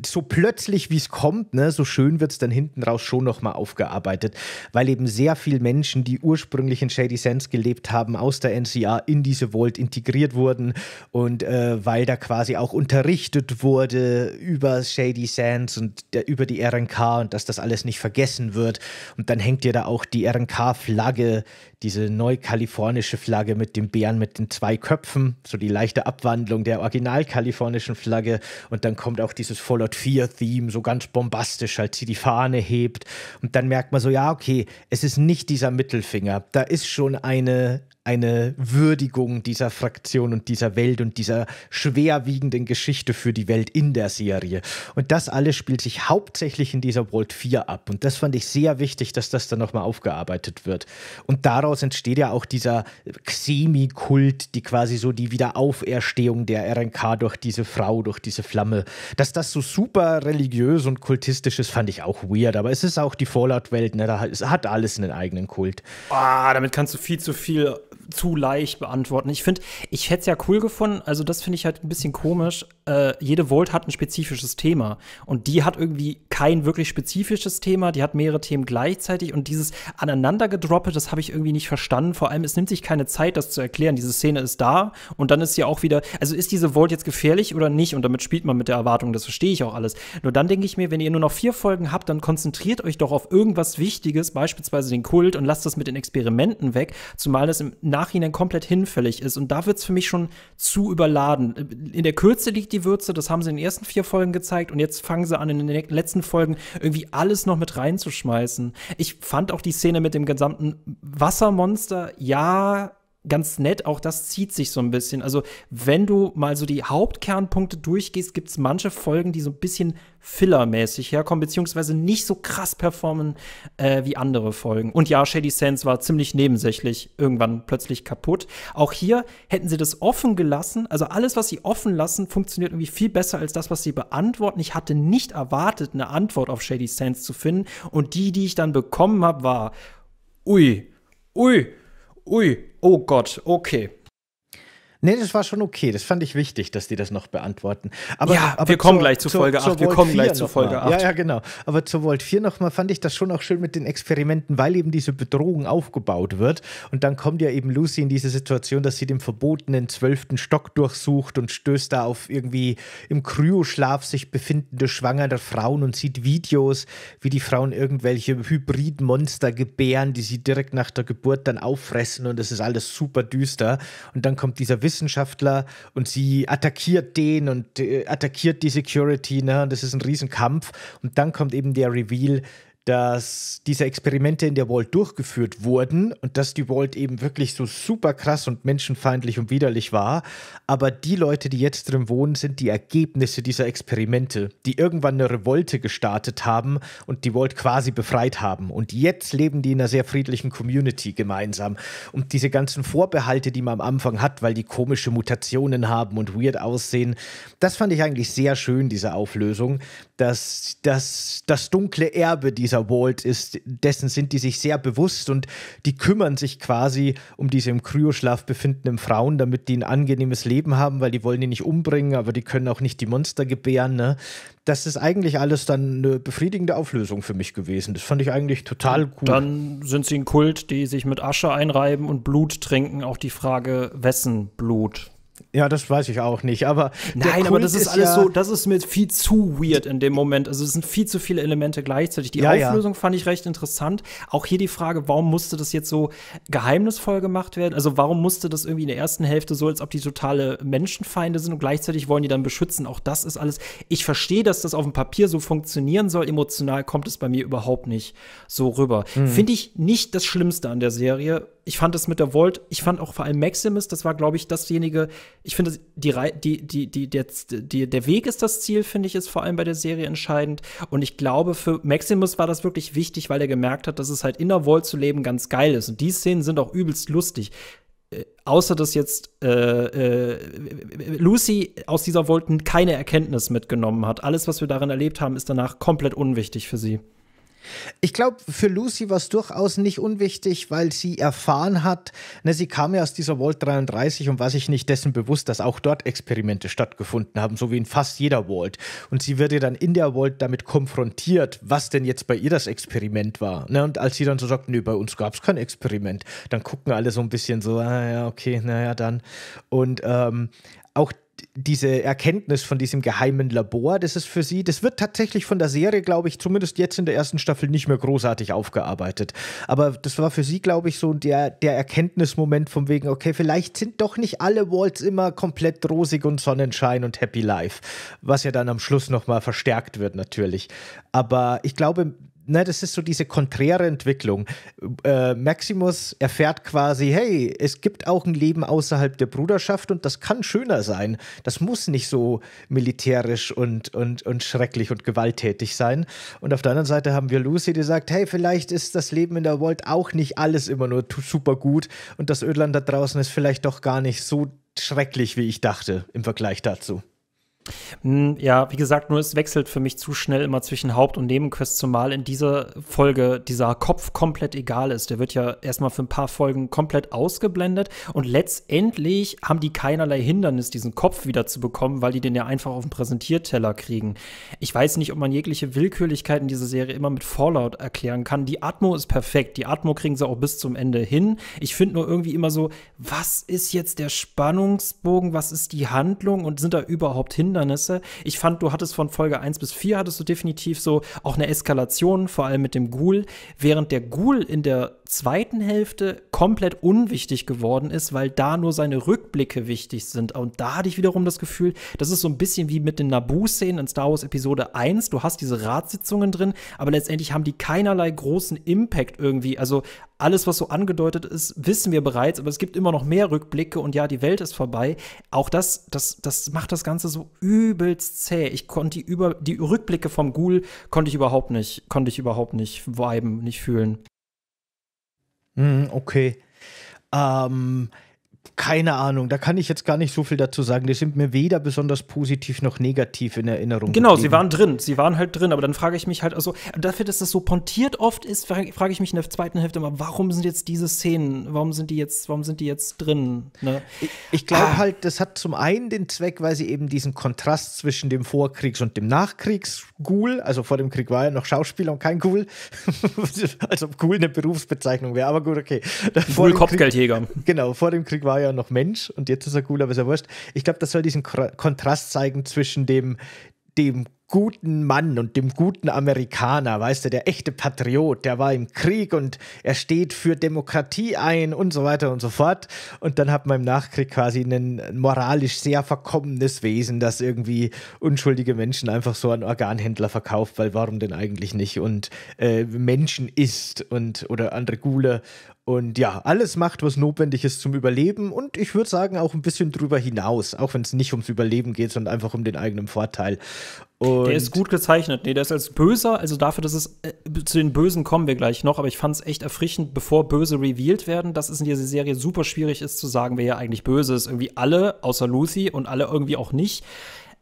so plötzlich wie es kommt, ne, so schön wird es dann hinten raus schon nochmal aufgearbeitet, weil eben sehr viele Menschen, die ursprünglich in Shady Sands gelebt haben, aus der NCA in diese Vault integriert wurden und äh, weil da quasi auch unterrichtet wurde über Shady Sands und der, über die RNK und dass das alles nicht vergessen wird. Und dann hängt dir da auch die RNK-Flagge diese neukalifornische Flagge mit dem Bären mit den zwei Köpfen, so die leichte Abwandlung der originalkalifornischen Flagge. Und dann kommt auch dieses Fallout 4-Theme, so ganz bombastisch, als halt sie die Fahne hebt. Und dann merkt man so, ja, okay, es ist nicht dieser Mittelfinger. Da ist schon eine, eine Würdigung dieser Fraktion und dieser Welt und dieser schwerwiegenden Geschichte für die Welt in der Serie. Und das alles spielt sich hauptsächlich in dieser World 4 ab. Und das fand ich sehr wichtig, dass das dann nochmal aufgearbeitet wird. Und daraus entsteht ja auch dieser Xemi-Kult, die quasi so die Wiederauferstehung der RNK durch diese Frau, durch diese Flamme. Dass das so super religiös und kultistisch ist, fand ich auch weird. Aber es ist auch die Fallout-Welt, ne? Da, es hat alles einen eigenen Kult. Ah, damit kannst du viel zu viel zu leicht beantworten. Ich finde, ich hätte es ja cool gefunden, also das finde ich halt ein bisschen komisch. Äh, jede Volt hat ein spezifisches Thema und die hat irgendwie kein wirklich spezifisches Thema, die hat mehrere Themen gleichzeitig und dieses Aneinandergedroppe, das habe ich irgendwie nicht verstanden. Vor allem, es nimmt sich keine Zeit, das zu erklären. Diese Szene ist da und dann ist sie auch wieder, also ist diese Volt jetzt gefährlich oder nicht? Und damit spielt man mit der Erwartung, das verstehe ich auch alles. Nur dann denke ich mir, wenn ihr nur noch vier Folgen habt, dann konzentriert euch doch auf irgendwas Wichtiges, beispielsweise den Kult und lasst das mit den Experimenten weg, zumal das im Nachhinein Nachhinein komplett hinfällig ist. Und da wird es für mich schon zu überladen. In der Kürze liegt die Würze, das haben sie in den ersten vier Folgen gezeigt. Und jetzt fangen sie an, in den letzten Folgen irgendwie alles noch mit reinzuschmeißen. Ich fand auch die Szene mit dem gesamten Wassermonster, ja, ganz nett, auch das zieht sich so ein bisschen. Also, wenn du mal so die Hauptkernpunkte durchgehst, gibt es manche Folgen, die so ein bisschen fillermäßig herkommen, beziehungsweise nicht so krass performen äh, wie andere Folgen. Und ja, Shady Sands war ziemlich nebensächlich irgendwann plötzlich kaputt. Auch hier hätten sie das offen gelassen. Also alles, was sie offen lassen, funktioniert irgendwie viel besser als das, was sie beantworten. Ich hatte nicht erwartet, eine Antwort auf Shady Sands zu finden. Und die, die ich dann bekommen habe, war, ui, ui, ui, oh Gott, okay. Nee, das war schon okay. Das fand ich wichtig, dass die das noch beantworten. Aber, ja, aber wir kommen gleich zu Folge zur, 8. Zur wir kommen gleich zu Folge mal. 8. Ja, ja, genau. Aber zu Volt 4 nochmal fand ich das schon auch schön mit den Experimenten, weil eben diese Bedrohung aufgebaut wird. Und dann kommt ja eben Lucy in diese Situation, dass sie den verbotenen zwölften Stock durchsucht und stößt da auf irgendwie im Kryoschlaf sich befindende schwangere Frauen und sieht Videos, wie die Frauen irgendwelche Hybridmonster gebären, die sie direkt nach der Geburt dann auffressen. Und das ist alles super düster. Und dann kommt dieser Wissenschaftler Wissenschaftler und sie attackiert den und äh, attackiert die Security, ne? Und das ist ein Riesenkampf. Und dann kommt eben der Reveal, dass diese Experimente in der Vault durchgeführt wurden und dass die Vault eben wirklich so super krass und menschenfeindlich und widerlich war. Aber die Leute, die jetzt drin wohnen, sind die Ergebnisse dieser Experimente, die irgendwann eine Revolte gestartet haben und die Vault quasi befreit haben. Und jetzt leben die in einer sehr friedlichen Community gemeinsam. Und diese ganzen Vorbehalte, die man am Anfang hat, weil die komische Mutationen haben und weird aussehen, das fand ich eigentlich sehr schön, diese Auflösung dass das, das dunkle Erbe dieser Walt ist, dessen sind die sich sehr bewusst und die kümmern sich quasi um diese im Kryoschlaf befindenden Frauen, damit die ein angenehmes Leben haben, weil die wollen die nicht umbringen, aber die können auch nicht die Monster gebären. Ne? Das ist eigentlich alles dann eine befriedigende Auflösung für mich gewesen. Das fand ich eigentlich total gut. Dann sind sie ein Kult, die sich mit Asche einreiben und Blut trinken. Auch die Frage, wessen Blut? Ja, das weiß ich auch nicht, aber. Nein, aber das ist, ist alles ja so, das ist mir viel zu weird in dem Moment. Also es sind viel zu viele Elemente gleichzeitig. Die ja, Auflösung ja. fand ich recht interessant. Auch hier die Frage, warum musste das jetzt so geheimnisvoll gemacht werden? Also warum musste das irgendwie in der ersten Hälfte so, als ob die totale Menschenfeinde sind und gleichzeitig wollen die dann beschützen? Auch das ist alles. Ich verstehe, dass das auf dem Papier so funktionieren soll. Emotional kommt es bei mir überhaupt nicht so rüber. Mhm. Finde ich nicht das Schlimmste an der Serie ich fand es mit der Volt, ich fand auch vor allem Maximus, das war, glaube ich, dasjenige, ich finde, die, die, die, die, der, die, der Weg ist das Ziel, finde ich, ist vor allem bei der Serie entscheidend. Und ich glaube, für Maximus war das wirklich wichtig, weil er gemerkt hat, dass es halt in der Volt zu leben ganz geil ist. Und die Szenen sind auch übelst lustig. Äh, außer dass jetzt äh, äh, Lucy aus dieser Wolken keine Erkenntnis mitgenommen hat. Alles, was wir darin erlebt haben, ist danach komplett unwichtig für sie. Ich glaube, für Lucy war es durchaus nicht unwichtig, weil sie erfahren hat, ne, sie kam ja aus dieser Vault 33 und war sich nicht dessen bewusst, dass auch dort Experimente stattgefunden haben, so wie in fast jeder Vault. Und sie wird ja dann in der Vault damit konfrontiert, was denn jetzt bei ihr das Experiment war. Ne, und als sie dann so sagt, nee, bei uns gab es kein Experiment, dann gucken alle so ein bisschen so, ah, ja, okay, naja, dann. Und ähm, auch diese Erkenntnis von diesem geheimen Labor, das ist für sie, das wird tatsächlich von der Serie, glaube ich, zumindest jetzt in der ersten Staffel nicht mehr großartig aufgearbeitet. Aber das war für sie, glaube ich, so der, der Erkenntnismoment von wegen, okay, vielleicht sind doch nicht alle Walls immer komplett rosig und Sonnenschein und Happy Life, was ja dann am Schluss nochmal verstärkt wird natürlich. Aber ich glaube, ne, das ist so diese konträre Entwicklung. Äh, Maximus erfährt quasi, hey, es gibt auch ein Leben außerhalb der Bruderschaft und das kann schöner sein. Das muss nicht so militärisch und, und, und schrecklich und gewalttätig sein. Und auf der anderen Seite haben wir Lucy, die sagt, hey, vielleicht ist das Leben in der Welt auch nicht alles immer nur super gut und das Ödland da draußen ist vielleicht doch gar nicht so schrecklich, wie ich dachte im Vergleich dazu. Hm, ja, wie gesagt, nur es wechselt für mich zu schnell immer zwischen Haupt- und Nebenquests, zumal in dieser Folge dieser Kopf komplett egal ist. Der wird ja erstmal für ein paar Folgen komplett ausgeblendet und letztendlich haben die keinerlei Hindernis, diesen Kopf wieder zu bekommen, weil die den ja einfach auf den Präsentierteller kriegen. Ich weiß nicht, ob man jegliche Willkürlichkeit in dieser Serie immer mit Fallout erklären kann. Die Atmo ist perfekt. Die Atmo kriegen sie auch bis zum Ende hin. Ich finde nur irgendwie immer so, was ist jetzt der Spannungsbogen? Was ist die Handlung? Und sind da überhaupt Hindernisse? Hindernisse. Ich fand, du hattest von Folge 1 bis 4 hattest du definitiv so auch eine Eskalation, vor allem mit dem Ghoul, während der Ghoul in der zweiten Hälfte komplett unwichtig geworden ist, weil da nur seine Rückblicke wichtig sind. Und da hatte ich wiederum das Gefühl, das ist so ein bisschen wie mit den Naboo-Szenen in Star Wars Episode 1. Du hast diese Ratssitzungen drin, aber letztendlich haben die keinerlei großen Impact irgendwie. Also alles, was so angedeutet ist, wissen wir bereits, aber es gibt immer noch mehr Rückblicke und ja, die Welt ist vorbei. Auch das, das, das macht das Ganze so übelst zäh. Ich konnte die über die Rückblicke vom Ghoul konnte ich überhaupt nicht, konnte ich überhaupt nicht viben, nicht fühlen. Hm, okay. Ähm, keine Ahnung, da kann ich jetzt gar nicht so viel dazu sagen. Die sind mir weder besonders positiv noch negativ in Erinnerung. Genau, gegeben. sie waren drin, sie waren halt drin, aber dann frage ich mich halt, also dafür, dass das so pontiert oft ist, frage, ich mich in der zweiten Hälfte immer, warum sind jetzt diese Szenen, warum sind die jetzt, warum sind die jetzt drin? Ne? Ich, ich glaube ah. halt, das hat zum einen den Zweck, weil sie eben diesen Kontrast zwischen dem Vorkriegs- und dem Nachkriegs-Ghoul, also vor dem Krieg war er noch Schauspieler und kein Ghoul, *laughs* als ob Ghoul eine Berufsbezeichnung wäre, aber gut, okay. Ghoul-Kopfgeldjäger. Genau, vor dem Krieg war war ja noch Mensch und jetzt ist er cool, aber ist ja wurscht. Ich glaube, das soll diesen Kontrast zeigen zwischen dem, dem guten Mann und dem guten Amerikaner, weißt du, der echte Patriot, der war im Krieg und er steht für Demokratie ein und so weiter und so fort. Und dann hat man im Nachkrieg quasi ein moralisch sehr verkommenes Wesen, das irgendwie unschuldige Menschen einfach so an Organhändler verkauft, weil warum denn eigentlich nicht? Und äh, Menschen isst und oder andere Gule und ja, alles macht, was notwendig ist zum Überleben und ich würde sagen auch ein bisschen drüber hinaus, auch wenn es nicht ums Überleben geht, sondern einfach um den eigenen Vorteil. Und der ist gut gezeichnet. Nee, der ist als böser, also dafür, dass es äh, zu den Bösen kommen wir gleich noch, aber ich fand es echt erfrischend, bevor Böse revealed werden, dass es in dieser Serie super schwierig ist zu sagen, wer ja eigentlich böse ist. Irgendwie alle, außer Lucy und alle irgendwie auch nicht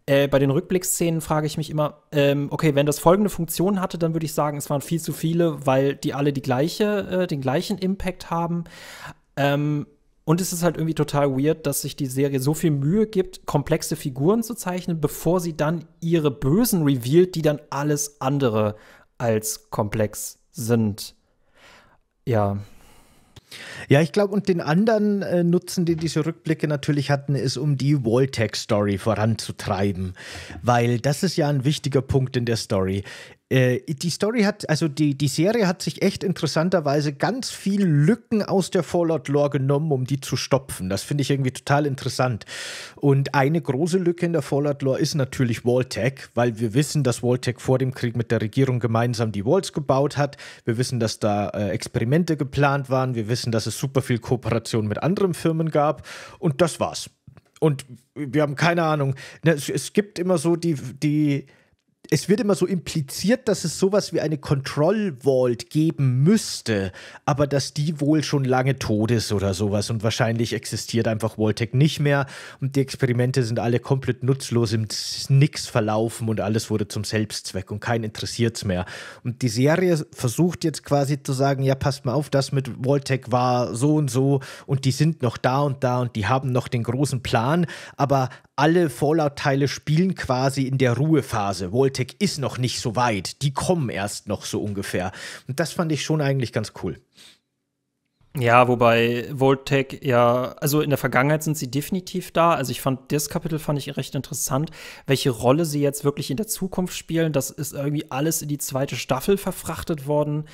äh, bei den Rückblicksszenen frage ich mich immer, ähm, okay, wenn das folgende Funktion hatte, dann würde ich sagen, es waren viel zu viele, weil die alle die gleiche, äh, den gleichen Impact haben. Ähm, und es ist halt irgendwie total weird, dass sich die Serie so viel Mühe gibt, komplexe Figuren zu zeichnen, bevor sie dann ihre Bösen revealt, die dann alles andere als komplex sind. Ja. Ja, ich glaube, und den anderen äh, Nutzen, den diese Rückblicke natürlich hatten, ist, um die Voltech-Story voranzutreiben. Weil das ist ja ein wichtiger Punkt in der Story. Äh, die Story hat, also die, die Serie hat sich echt interessanterweise ganz viel Lücken aus der Fallout-Lore genommen, um die zu stopfen. Das finde ich irgendwie total interessant. Und eine große Lücke in der Fallout-Lore ist natürlich Walltech, weil wir wissen, dass Walltech vor dem Krieg mit der Regierung gemeinsam die Walls gebaut hat. Wir wissen, dass da äh, Experimente geplant waren. Wir wissen, dass es super viel Kooperation mit anderen Firmen gab. Und das war's. Und wir haben keine Ahnung. Ne, es, es gibt immer so die, die es wird immer so impliziert, dass es sowas wie eine Control Vault geben müsste, aber dass die wohl schon lange tot ist oder sowas und wahrscheinlich existiert einfach Voltec nicht mehr und die Experimente sind alle komplett nutzlos im Nix verlaufen und alles wurde zum Selbstzweck und kein interessiert's mehr. Und die Serie versucht jetzt quasi zu sagen, ja, passt mal auf, das mit Voltec war so und so und die sind noch da und da und die haben noch den großen Plan, aber alle Fallout-Teile spielen quasi in der Ruhephase. Voltec Politik ist noch nicht so weit, die kommen erst noch so ungefähr. Und das fand ich schon eigentlich ganz cool. Ja, wobei Voltec ja, also in der Vergangenheit sind sie definitiv da. Also ich fand das Kapitel fand ich recht interessant, welche Rolle sie jetzt wirklich in der Zukunft spielen. Das ist irgendwie alles in die zweite Staffel verfrachtet worden.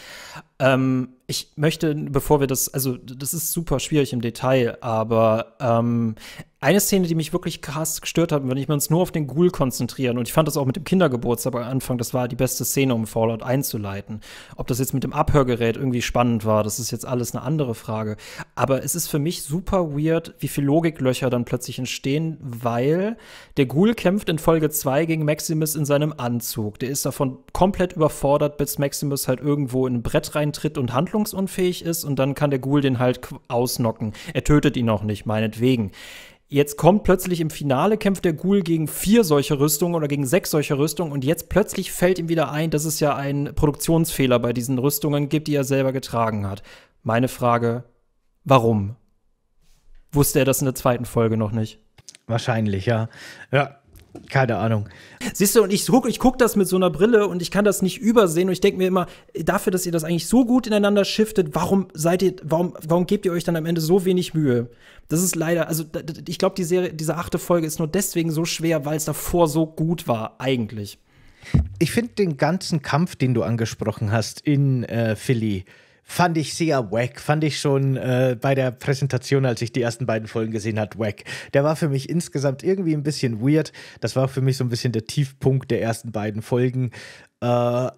Ähm, ich möchte, bevor wir das, also das ist super schwierig im Detail, aber ähm, eine Szene, die mich wirklich krass gestört hat, wenn ich mir uns nur auf den Ghoul konzentrieren, und ich fand das auch mit dem Kindergeburtstag am Anfang, das war die beste Szene, um Fallout einzuleiten. Ob das jetzt mit dem Abhörgerät irgendwie spannend war, das ist jetzt alles eine andere Frage. Aber es ist für mich super weird, wie viele Logiklöcher dann plötzlich entstehen, weil der Ghoul kämpft in Folge 2 gegen Maximus in seinem Anzug. Der ist davon komplett überfordert, bis Maximus halt irgendwo in ein Brett reintritt und Handlung handlungsunfähig ist und dann kann der Ghoul den halt ausnocken. Er tötet ihn auch nicht, meinetwegen. Jetzt kommt plötzlich im Finale kämpft der Ghoul gegen vier solche Rüstungen oder gegen sechs solche Rüstungen und jetzt plötzlich fällt ihm wieder ein, dass es ja einen Produktionsfehler bei diesen Rüstungen gibt, die er selber getragen hat. Meine Frage, warum? Wusste er das in der zweiten Folge noch nicht? Wahrscheinlich, ja. Ja, keine Ahnung. Siehst du, und ich gucke ich guck das mit so einer Brille und ich kann das nicht übersehen und ich denke mir immer, dafür, dass ihr das eigentlich so gut ineinander shiftet, warum seid ihr, warum, warum gebt ihr euch dann am Ende so wenig Mühe? Das ist leider, also ich glaube, die Serie, diese achte Folge ist nur deswegen so schwer, weil es davor so gut war, eigentlich. Ich finde den ganzen Kampf, den du angesprochen hast in äh, Philly, fand ich sehr wack. Fand ich schon äh, bei der Präsentation, als ich die ersten beiden Folgen gesehen habe, wack. Der war für mich insgesamt irgendwie ein bisschen weird. Das war für mich so ein bisschen der Tiefpunkt der ersten beiden Folgen. Äh,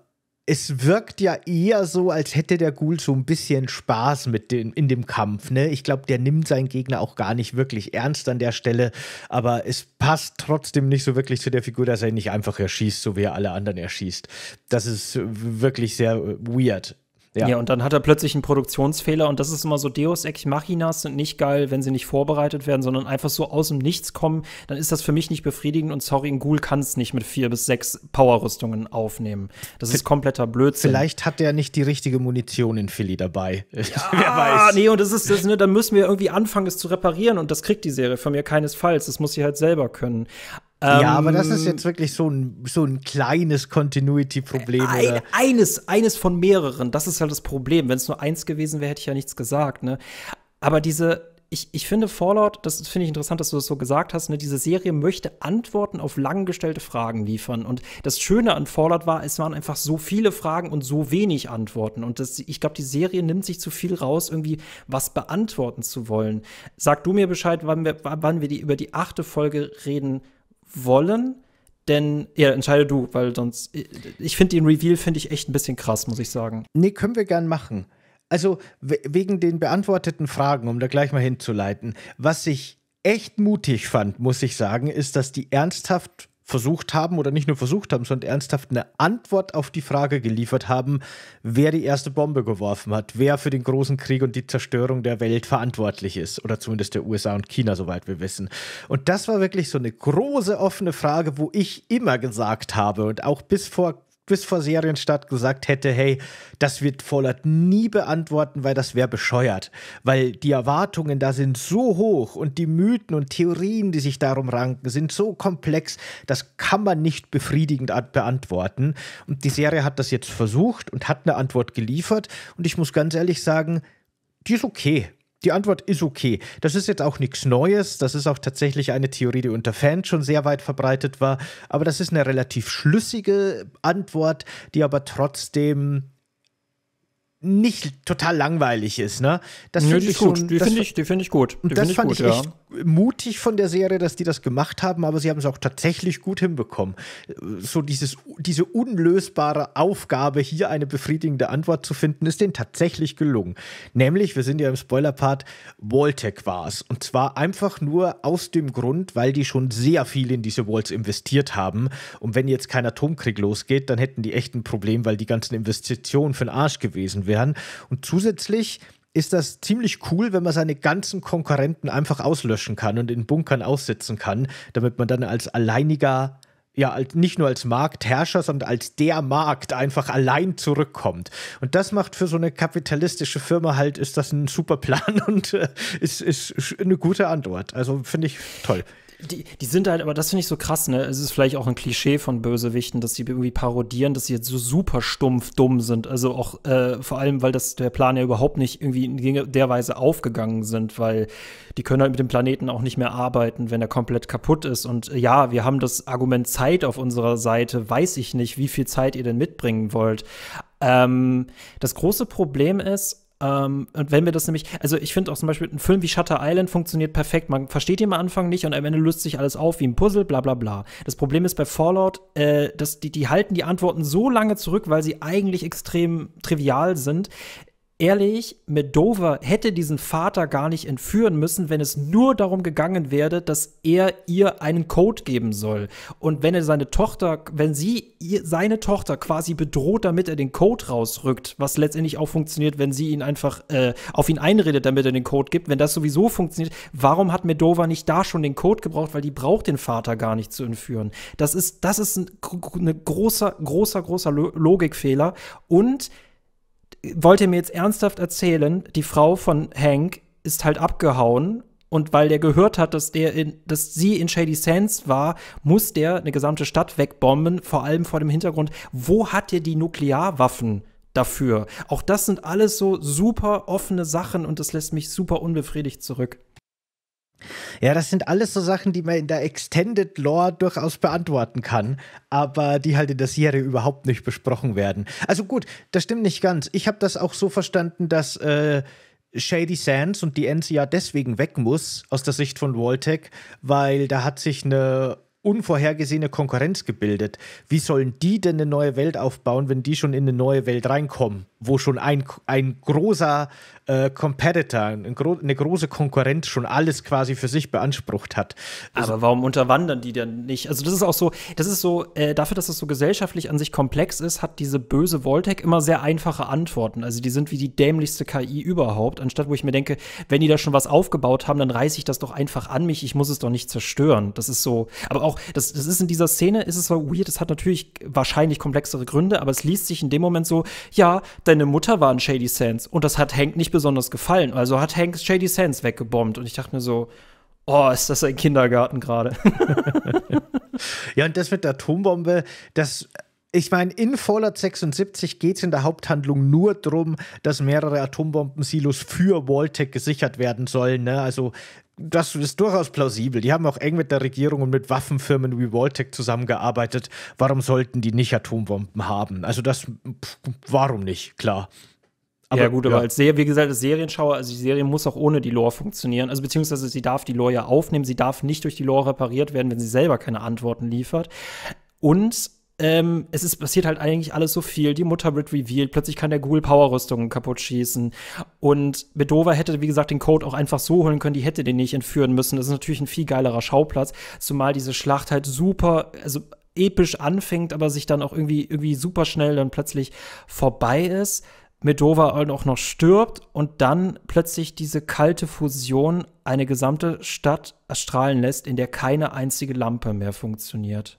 es wirkt ja eher so, als hätte der Ghoul so ein bisschen Spaß mit dem, in dem Kampf. Ne? Ich glaube, der nimmt seinen Gegner auch gar nicht wirklich ernst an der Stelle, aber es passt trotzdem nicht so wirklich zu der Figur, dass er ihn nicht einfach erschießt, so wie er alle anderen erschießt. Das ist wirklich sehr weird. Ja. ja. und dann hat er plötzlich einen Produktionsfehler und das ist immer so Deus Ex Machinas sind nicht geil, wenn sie nicht vorbereitet werden, sondern einfach so aus dem Nichts kommen, dann ist das für mich nicht befriedigend und sorry, ein Ghoul kann es nicht mit vier bis sechs Powerrüstungen aufnehmen. Das ist kompletter Blödsinn. Vielleicht hat der nicht die richtige Munition in Philly dabei. *laughs* Ja, Wer weiß. Nee, und das ist das, ne, dann müssen wir irgendwie anfangen, es zu reparieren und das kriegt die Serie von mir keinesfalls. Das muss sie halt selber können ja, aber das ist ähm, jetzt wirklich so ein, so ein kleines Continuity-Problem. Ein, eines, eines von mehreren. Das ist halt das Problem. Wenn es nur eins gewesen wäre, hätte ich ja nichts gesagt. Ne? Aber diese, ich, ich finde Fallout, das finde ich interessant, dass du das so gesagt hast, ne, diese Serie möchte Antworten auf lang gestellte Fragen liefern. Und das Schöne an Fallout war, es waren einfach so viele Fragen und so wenig Antworten. Und das, ich glaube, die Serie nimmt sich zu viel raus, irgendwie was beantworten zu wollen. Sag du mir Bescheid, wann wir, wann wir die, über die achte Folge reden wollen, denn ja, entscheide du, weil sonst ich finde den Reveal finde ich echt ein bisschen krass, muss ich sagen. Nee, können wir gern machen. Also wegen den beantworteten Fragen, um da gleich mal hinzuleiten, was ich echt mutig fand, muss ich sagen, ist, dass die ernsthaft versucht haben oder nicht nur versucht haben, sondern ernsthaft eine Antwort auf die Frage geliefert haben, wer die erste Bombe geworfen hat, wer für den großen Krieg und die Zerstörung der Welt verantwortlich ist oder zumindest der USA und China, soweit wir wissen. Und das war wirklich so eine große offene Frage, wo ich immer gesagt habe und auch bis vor bis vor Serienstart gesagt hätte, hey, das wird Fallout nie beantworten, weil das wäre bescheuert. Weil die Erwartungen da sind so hoch und die Mythen und Theorien, die sich darum ranken, sind so komplex, das kann man nicht befriedigend beantworten. Und die Serie hat das jetzt versucht und hat eine Antwort geliefert. Und ich muss ganz ehrlich sagen, die ist okay die Antwort ist okay. Das ist jetzt auch nichts Neues. Das ist auch tatsächlich eine Theorie, die unter Fans schon sehr weit verbreitet war. Aber das ist eine relativ schlüssige Antwort, die aber trotzdem nicht total langweilig ist. Ne? Das finde ich, gut. Die finde ich, die find ich gut. Die das ich fand gut, ich echt ja mutig von der Serie, dass die das gemacht haben, aber sie haben es auch tatsächlich gut hinbekommen. So dieses, diese unlösbare Aufgabe, hier eine befriedigende Antwort zu finden, ist denen tatsächlich gelungen. Nämlich, wir sind ja im Spoiler-Part, Walltech war es. Und zwar einfach nur aus dem Grund, weil die schon sehr viel in diese Walls investiert haben. Und wenn jetzt kein Atomkrieg losgeht, dann hätten die echt ein Problem, weil die ganzen Investitionen für den Arsch gewesen wären. Und zusätzlich ist das ziemlich cool, wenn man seine ganzen Konkurrenten einfach auslöschen kann und in Bunkern aussitzen kann, damit man dann als alleiniger ja, nicht nur als Marktherrscher, sondern als der Markt einfach allein zurückkommt. Und das macht für so eine kapitalistische Firma halt, ist das ein super Plan *laughs* und äh, ist, ist eine gute Antwort. Also finde ich toll. Die, die sind halt, aber das finde ich so krass, ne? Es ist vielleicht auch ein Klischee von Bösewichten, dass sie irgendwie parodieren, dass sie jetzt so super stumpf dumm sind. Also auch äh, vor allem, weil das der Plan ja überhaupt nicht irgendwie in der Weise aufgegangen sind, weil die können halt mit dem Planeten auch nicht mehr arbeiten, wenn er komplett kaputt ist. Und ja, wir haben das Argument Zeit auf unserer Seite, weiß ich nicht, wie viel Zeit ihr denn mitbringen wollt. Ähm, das große Problem ist, ähm, und wenn wir das nämlich, also ich finde auch zum Beispiel ein Film wie Shutter Island funktioniert perfekt. Man versteht ihn am Anfang nicht und am Ende löst sich alles auf wie ein Puzzle, bla bla bla. Das Problem ist bei Fallout, äh, dass die, die halten die Antworten so lange zurück, weil sie eigentlich extrem trivial sind, ehrlich, Medova hätte diesen Vater gar nicht entführen müssen, wenn es nur darum gegangen wäre, dass er ihr einen Code geben soll. Und wenn er seine Tochter, wenn sie ihr, seine Tochter quasi bedroht, damit er den Code rausrückt, was letztendlich auch funktioniert, wenn sie ihn einfach äh, auf ihn einredet, damit er den Code gibt, wenn das sowieso funktioniert, warum hat Medova nicht da schon den Code gebraucht, weil die braucht den Vater gar nicht zu entführen? Das ist, das ist ein, ein großer, großer, großer Logikfehler. Und wollt ihr mir jetzt ernsthaft erzählen, die Frau von Hank ist halt abgehauen und weil der gehört hat, dass, der in, dass sie in Shady Sands war, muss der eine gesamte Stadt wegbomben, vor allem vor dem Hintergrund, wo hat er die Nuklearwaffen dafür? Auch das sind alles so super offene Sachen und das lässt mich super unbefriedigt zurück. Ja, das sind alles so Sachen, die man in der Extended Lore durchaus beantworten kann, aber die halt in der Serie überhaupt nicht besprochen werden. Also gut, das stimmt nicht ganz. Ich habe das auch so verstanden, dass äh, Shady Sands und die Ends ja deswegen weg muss, aus der Sicht von Waltech, weil da hat sich eine unvorhergesehene Konkurrenz gebildet. Wie sollen die denn eine neue Welt aufbauen, wenn die schon in eine neue Welt reinkommen, wo schon ein, ein großer äh, Competitor, ein gro eine große Konkurrenz schon alles quasi für sich beansprucht hat. Also aber warum unterwandern die denn nicht? Also das ist auch so, das ist so, äh, dafür, dass es das so gesellschaftlich an sich komplex ist, hat diese böse Voltec immer sehr einfache Antworten. Also die sind wie die dämlichste KI überhaupt, anstatt wo ich mir denke, wenn die da schon was aufgebaut haben, dann reiße ich das doch einfach an mich, ich muss es doch nicht zerstören. Das ist so, aber auch, das, das ist in dieser Szene, ist es so weird, es hat natürlich wahrscheinlich komplexere Gründe, aber es liest sich in dem Moment so, ja, deine Mutter war in Shady Sands und das hat Hank nicht besonders gefallen. Also hat Hanks Shady Sands weggebombt. Und ich dachte mir so, oh, ist das ein Kindergarten gerade. *laughs* ja, und das mit der Atombombe, das ich meine, in Fallout 76 geht es in der Haupthandlung nur darum, dass mehrere Atombombensilos für Waltec gesichert werden sollen. Ne? Also das ist durchaus plausibel. Die haben auch eng mit der Regierung und mit Waffenfirmen wie Waltec zusammengearbeitet. Warum sollten die nicht Atombomben haben? Also das, pff, warum nicht? Klar. Aber, ja, gut, aber ja. als Serie, wie gesagt, als Serienschauer, also die Serie muss auch ohne die Lore funktionieren. Also beziehungsweise sie darf die Lore ja aufnehmen, sie darf nicht durch die Lore repariert werden, wenn sie selber keine Antworten liefert. Und ähm, es ist passiert halt eigentlich alles so viel. Die Mutter wird revealed, plötzlich kann der Ghoul Power Rüstungen kaputt schießen. Und Bedova hätte, wie gesagt, den Code auch einfach so holen können, die hätte den nicht entführen müssen. Das ist natürlich ein viel geilerer Schauplatz, zumal diese Schlacht halt super, also episch anfängt, aber sich dann auch irgendwie, irgendwie super schnell dann plötzlich vorbei ist. Medova halt auch noch stirbt und dann plötzlich diese kalte Fusion eine gesamte Stadt erstrahlen lässt, in der keine einzige Lampe mehr funktioniert.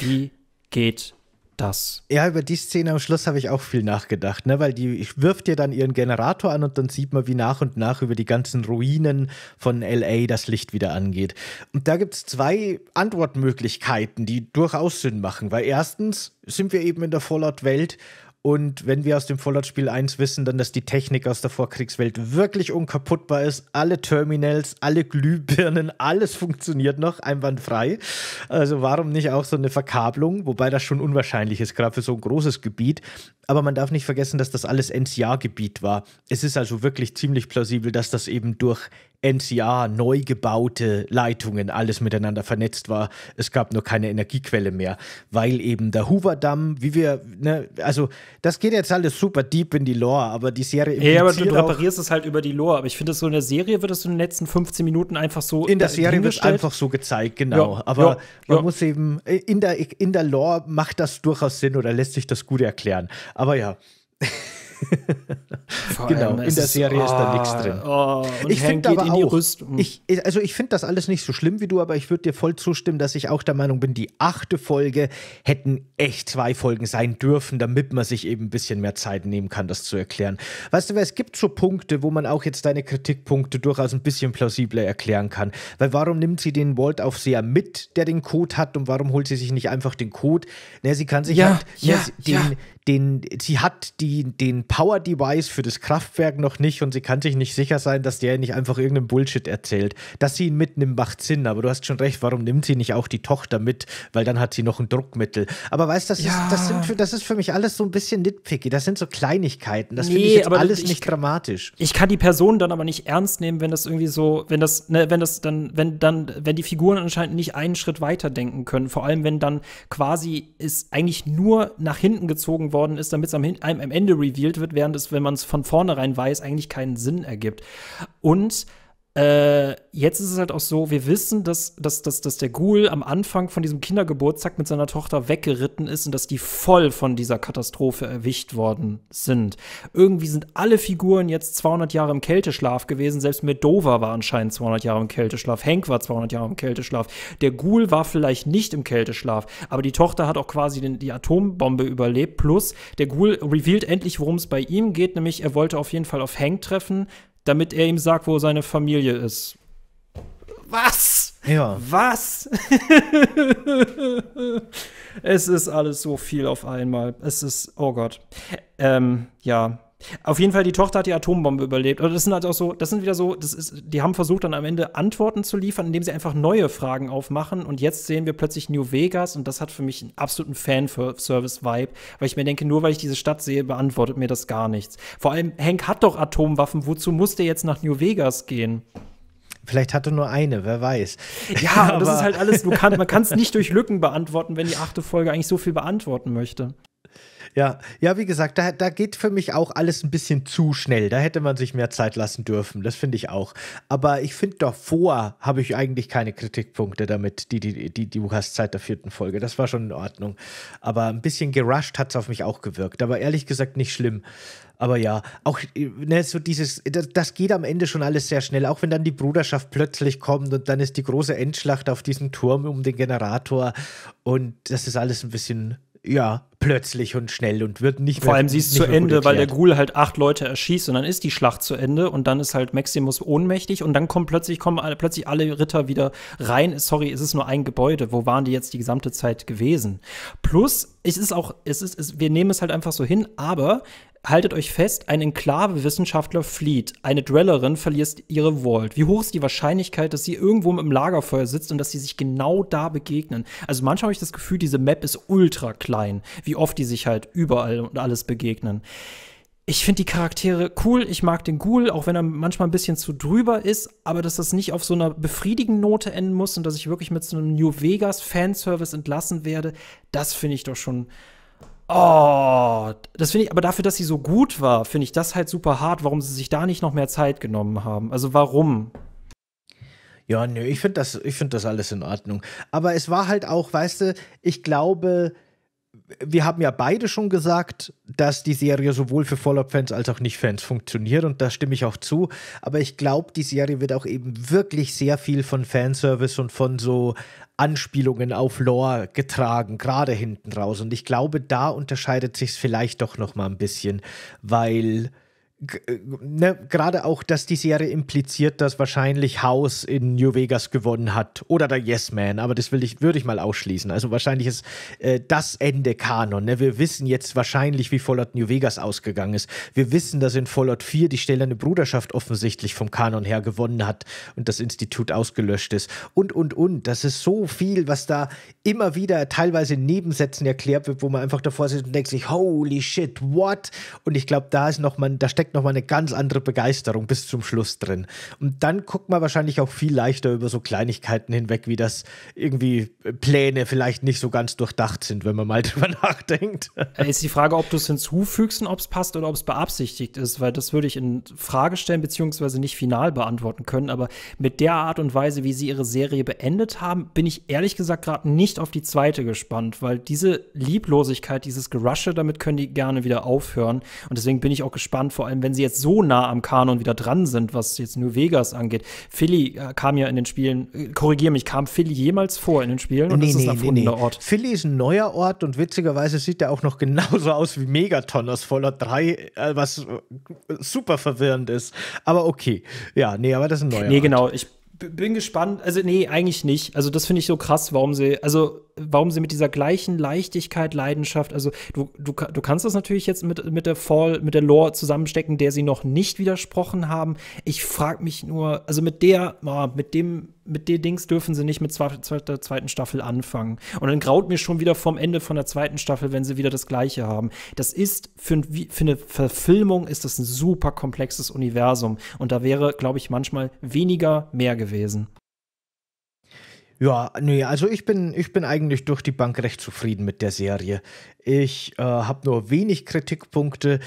Wie geht das? Ja, über die Szene am Schluss habe ich auch viel nachgedacht, ne? weil die wirft ja dann ihren Generator an und dann sieht man, wie nach und nach über die ganzen Ruinen von LA das Licht wieder angeht. Und da gibt es zwei Antwortmöglichkeiten, die durchaus Sinn machen, weil erstens sind wir eben in der Fallout-Welt und wenn wir aus dem Fallout-Spiel 1 wissen, dann, dass die Technik aus der Vorkriegswelt wirklich unkaputtbar ist. Alle Terminals, alle Glühbirnen, *laughs* alles funktioniert noch einwandfrei. Also warum nicht auch so eine Verkabelung? Wobei das schon unwahrscheinlich ist, gerade für so ein großes Gebiet. Aber man darf nicht vergessen, dass das alles jahr gebiet war. Es ist also wirklich ziemlich plausibel, dass das eben durch NCA neu gebaute Leitungen, alles miteinander vernetzt war. Es gab nur keine Energiequelle mehr, weil eben der Hoover-Damm, wie wir, ne, also das geht jetzt alles super deep in die Lore, aber die Serie. Ja, aber du reparierst es halt über die Lore, aber ich finde, so in der Serie wird es in den letzten 15 Minuten einfach so. In der äh, Serie wird es einfach so gezeigt, genau. Ja, aber ja, man ja. muss eben, in der, in der Lore macht das durchaus Sinn oder lässt sich das gut erklären. Aber ja. *laughs* *laughs* genau, in der Serie ist, oh, da nichts ah, drin. Oh, ich finde ich, also ich finde das alles nicht so schlimm wie du, aber ich würde dir voll zustimmen, dass ich auch der Meinung bin, die achte Folge hätten echt zwei Folgen sein dürfen, damit man sich eben ein bisschen mehr Zeit nehmen kann, das zu erklären. Weißt du, es gibt so Punkte, wo man auch jetzt deine Kritikpunkte durchaus ein bisschen plausibler erklären kann. Weil warum nimmt sie den Vault-Aufseher mit, der den Code hat und warum holt sie sich nicht einfach den Code? Na, sie kann sich ja, halt ja, den, den, sie hat die, den Power Device für das Kraftwerk noch nicht und sie kann sich nicht sicher sein, dass der nicht einfach irgendeinen Bullshit erzählt. Dass sie ihn mitnimmt, macht Sinn, aber du hast schon recht, warum nimmt sie nicht auch die Tochter mit? Weil dann hat sie noch ein Druckmittel. Aber weißt du, das, ja. ist, das, für, das ist für mich alles so ein bisschen nitpicky. Das sind so Kleinigkeiten. Das nee, finde ich jetzt alles ich, nicht dramatisch. Ich kann die Person dann aber nicht ernst nehmen, wenn das irgendwie so, wenn das, ne, wenn das dann, wenn dann, wenn die Figuren anscheinend nicht einen Schritt weiter denken können. Vor allem, wenn dann quasi es eigentlich nur nach hinten gezogen wird worden ist, damit es am, am Ende revealed wird, während es, wenn man es von vornherein weiß, eigentlich keinen Sinn ergibt. Und äh, jetzt ist es halt auch so, wir wissen, dass, dass, dass, dass der Ghoul am Anfang von diesem Kindergeburtstag mit seiner Tochter weggeritten ist und dass die voll von dieser Katastrophe erwischt worden sind. Irgendwie sind alle Figuren jetzt 200 Jahre im Kälteschlaf gewesen. Selbst Medova war anscheinend 200 Jahre im Kälteschlaf. Hank war 200 Jahre im Kälteschlaf. Der Ghoul war vielleicht nicht im Kälteschlaf, aber die Tochter hat auch quasi den, die Atombombe überlebt. Plus, der Ghoul revealed endlich, worum es bei ihm geht, nämlich er wollte auf jeden Fall auf Hank treffen damit er ihm sagt, wo seine Familie ist. Was? Ja. Was? *laughs* es ist alles so viel auf einmal. Es ist, oh Gott. Ähm, ja, auf jeden Fall, die Tochter hat die Atombombe überlebt. Also das sind halt auch so, das sind wieder so, das ist, die haben versucht dann am Ende Antworten zu liefern, indem sie einfach neue Fragen aufmachen. Und jetzt sehen wir plötzlich New Vegas und das hat für mich einen absoluten Fanservice-Vibe, weil ich mir denke, nur weil ich diese Stadt sehe, beantwortet mir das gar nichts. Vor allem, Hank hat doch Atomwaffen, wozu muss der jetzt nach New Vegas gehen? Vielleicht hatte nur eine, wer weiß. Ja, das ist halt alles, kann, man kann es nicht durch Lücken beantworten, wenn die achte Folge eigentlich so viel beantworten möchte. Ja, ja, wie gesagt, da, da geht für mich auch alles ein bisschen zu schnell. Da hätte man sich mehr Zeit lassen dürfen. Das finde ich auch. Aber ich finde davor habe ich eigentlich keine Kritikpunkte damit, die, die, die, die Lukas-Zeit der vierten Folge. Das war schon in Ordnung. Aber ein bisschen gerusht hat es auf mich auch gewirkt. Aber ehrlich gesagt nicht schlimm. Aber ja, auch ne, so dieses, das, das, geht am Ende schon alles sehr schnell, auch wenn dann die Bruderschaft plötzlich kommt und dann ist die große Endschlacht auf diesem Turm um den Generator und das ist alles ein bisschen ja, plötzlich und schnell und wird nicht mehr. Vor allem sie ist zu Ende, weil der Ghoul halt acht Leute erschießt und dann ist die Schlacht zu Ende und dann ist halt Maximus ohnmächtig und dann kommen plötzlich, kommen alle, plötzlich alle Ritter wieder rein. Sorry, es ist nur ein Gebäude. Wo waren die jetzt die gesamte Zeit gewesen? Plus, es ist auch, es ist, es, wir nehmen es halt einfach so hin, aber haltet euch fest, ein Enklave-Wissenschaftler flieht. Eine Dwellerin verliert ihre Vault. Wie hoch ist die Wahrscheinlichkeit, dass sie irgendwo im Lagerfeuer sitzt und dass sie sich genau da begegnen? Also manchmal habe ich das Gefühl, diese Map ist ultra klein, wie oft die sich halt überall und alles begegnen. Ich finde die Charaktere cool, ich mag den Ghoul, auch wenn er manchmal ein bisschen zu drüber ist, aber dass das nicht auf so einer befriedigenden Note enden muss und dass ich wirklich mit so einem New Vegas Fanservice entlassen werde, das finde ich doch schon Oh, das finde ich, aber dafür, dass sie so gut war, finde ich das halt super hart, warum sie sich da nicht noch mehr Zeit genommen haben. Also warum? Ja, nö, ich finde das, find das alles in Ordnung. Aber es war halt auch, weißt du, ich glaube, wir haben ja beide schon gesagt, dass die Serie sowohl für Fallout-Fans als auch Nicht-Fans funktioniert und da stimme ich auch zu. Aber ich glaube, die Serie wird auch eben wirklich sehr viel von Fanservice und von so Anspielungen auf Lore getragen, gerade hinten raus. Und ich glaube, da unterscheidet sich es vielleicht doch nochmal ein bisschen, weil äh, ne, gerade auch, dass die Serie impliziert, dass wahrscheinlich House in New Vegas gewonnen hat oder der Yes Man, aber das ich, würde ich mal ausschließen. Also wahrscheinlich ist äh, das Ende Kanon. Ne? Wir wissen jetzt wahrscheinlich, wie Fallout New Vegas ausgegangen ist. Wir wissen, dass in Fallout 4 die stellende Bruderschaft offensichtlich vom Kanon her gewonnen hat und das Institut ausgelöscht ist. Und, und, und. Das ist so viel, was da immer wieder teilweise in Nebensätzen erklärt wird, wo man einfach davor sitzt und denkt sich, holy shit, what? Und ich glaube, da ist nochmal, da steckt steckt nochmal eine ganz andere Begeisterung bis zum Schluss drin. Und dann guckt man wahrscheinlich auch viel leichter über so Kleinigkeiten hinweg, wie das irgendwie Pläne vielleicht nicht so ganz durchdacht sind, wenn man mal *laughs* drüber nachdenkt. Äh, ist die Frage, ob du es hinzufügst und ob es passt oder ob es beabsichtigt ist, weil das würde ich in Frage stellen, beziehungsweise nicht final beantworten können. Aber mit der Art und Weise, wie sie ihre Serie beendet haben, bin ich ehrlich gesagt gerade nicht auf die zweite gespannt, weil diese Lieblosigkeit, dieses Gerusche, damit können die gerne wieder aufhören. Und deswegen bin ich auch gespannt, vor allem wenn sie jetzt so nah am Kanon wieder dran sind, was jetzt New Vegas angeht. Philly äh, kam ja in den Spielen, äh, korrigiere mich, kam Philly jemals vor in den Spielen und nee, das nee, ist ein erfundener nee, nee. Ort. Philly ist ein neuer Ort und witzigerweise sieht er auch noch genauso aus wie Megaton aus Fallout 3, was äh, super verwirrend ist. Aber okay. Ja, nee, aber das ist ein neuer nee, Ort. Nee, genau. Ich bin gespannt. Also, nee, eigentlich nicht. Also, das finde ich so krass, warum sie, also, warum sie mit dieser gleichen Leichtigkeit, Leidenschaft, also, du, du, du kannst das natürlich jetzt mit, mit der Fall, mit der Lore zusammenstecken, der sie noch nicht widersprochen haben. Ich frage mich nur, also mit der, oh, mit dem mit den Dings dürfen sie nicht mit der zweiten Staffel anfangen. Und dann graut mir schon wieder vom Ende von der zweiten Staffel, wenn sie wieder das Gleiche haben. Das ist für, für eine Verfilmung ist das ein super komplexes Universum. Und da wäre, glaube ich, manchmal weniger mehr gewesen. Ja, nee, also ich bin, ich bin eigentlich durch die Bank recht zufrieden mit der Serie. Ich äh, habe nur wenig Kritikpunkte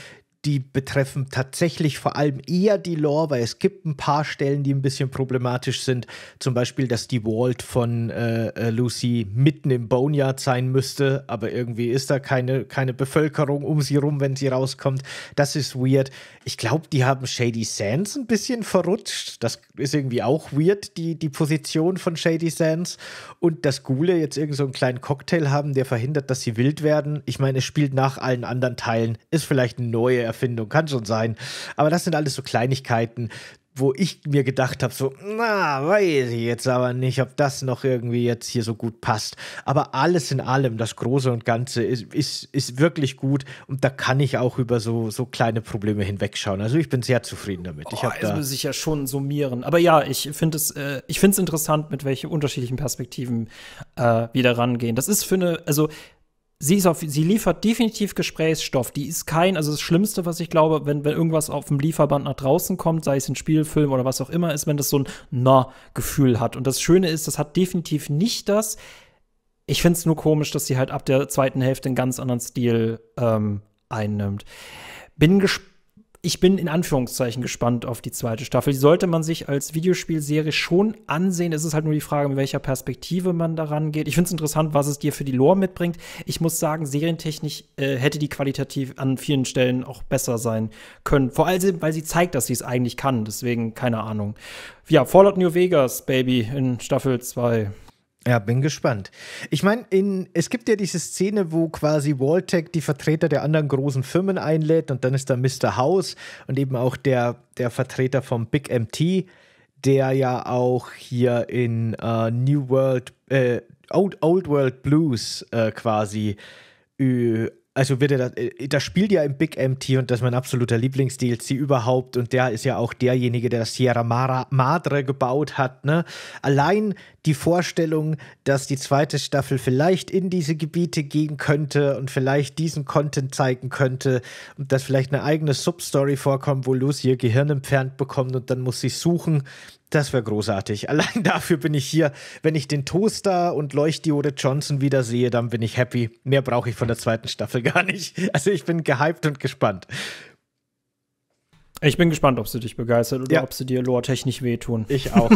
die betreffen tatsächlich vor allem eher die Lore, weil es gibt ein paar Stellen, die ein bisschen problematisch sind. Zum Beispiel, dass die Walt von äh, äh, Lucy mitten im Boneyard sein müsste, aber irgendwie ist da keine, keine Bevölkerung um sie rum, wenn sie rauskommt. Das ist weird. Ich glaube, die haben Shady Sands ein bisschen verrutscht. Das ist irgendwie auch weird, die, die Position von Shady Sands. Und dass Ghule jetzt irgend so einen kleinen Cocktail haben, der verhindert, dass sie wild werden. Ich meine, es spielt nach allen anderen Teilen. Ist vielleicht eine neue Erfahrung. Erfindung, kann schon sein. Aber das sind alles so Kleinigkeiten, wo ich mir gedacht habe, so, na, weiß ich jetzt aber nicht, ob das noch irgendwie jetzt hier so gut passt. Aber alles in allem, das Große und Ganze ist, ist, ist wirklich gut und da kann ich auch über so, so kleine Probleme hinwegschauen. Also ich bin sehr zufrieden damit. Oh, ich habe da muss ich ja schon summieren. Aber ja, ich finde es, äh, ich finde interessant, mit welchen unterschiedlichen Perspektiven äh, wir da rangehen. Das ist für eine, also sie, ist auf, sie liefert definitiv Gesprächsstoff. Die ist kein, also das Schlimmste, was ich glaube, wenn, wenn irgendwas auf dem Lieferband nach draußen kommt, sei es ein Spielfilm oder was auch immer, ist, wenn das so ein Na-Gefühl hat. Und das Schöne ist, das hat definitiv nicht das. Ich finde es nur komisch, dass sie halt ab der zweiten Hälfte einen ganz anderen Stil ähm, einnimmt. Bin gespannt ich bin in Anführungszeichen gespannt auf die zweite Staffel. Die sollte man sich als Videospielserie schon ansehen. Es ist halt nur die Frage, mit welcher Perspektive man daran geht. Ich finde es interessant, was es dir für die Lore mitbringt. Ich muss sagen, serientechnisch äh, hätte die qualitativ an vielen Stellen auch besser sein können. Vor allem, weil sie zeigt, dass sie es eigentlich kann. Deswegen keine Ahnung. Ja, Fallout New Vegas, Baby, in Staffel 2. Ja, bin gespannt. Ich meine, es gibt ja diese Szene, wo quasi Waltech die Vertreter der anderen großen Firmen einlädt und dann ist da Mr. House und eben auch der, der Vertreter vom Big MT, der ja auch hier in uh, New World, äh, Old, Old World Blues äh, quasi, äh, also wird er das, äh, das spielt ja im Big MT und das ist mein absoluter Lieblings-DLC überhaupt und der ist ja auch derjenige, der das Sierra Mara, Madre gebaut hat, ne? Allein die Vorstellung, dass die zweite Staffel vielleicht in diese Gebiete gehen könnte und vielleicht diesen Content zeigen könnte und dass vielleicht eine eigene Substory vorkommt, wo Lucy ihr Gehirn entfernt bekommt und dann muss sie suchen. Das wäre großartig. *laughs* Allein dafür bin ich hier. Wenn ich den Toaster und Leuchtdiode Johnson wieder sehe, dann bin ich happy. Mehr brauche ich von der zweiten Staffel gar nicht. Also ich bin gehypt und gespannt. Ich bin gespannt, ob sie dich begeistert oder ja. ob sie dir lore-technisch wehtun. Ich auch.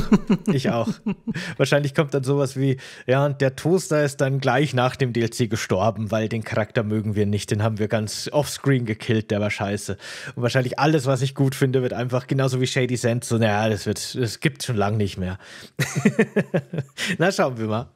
Ich auch. *laughs* Wahrscheinlich kommt dann sowas wie: Ja, und der Toaster ist dann gleich nach dem DLC gestorben, weil den Charakter mögen wir nicht. Den haben wir ganz offscreen gekillt, der war scheiße. Und wahrscheinlich alles, was ich gut finde, wird einfach genauso wie Shady Sands so: Naja, das, wird, es gibt schon lange nicht mehr. *laughs* Na, schauen wir mal.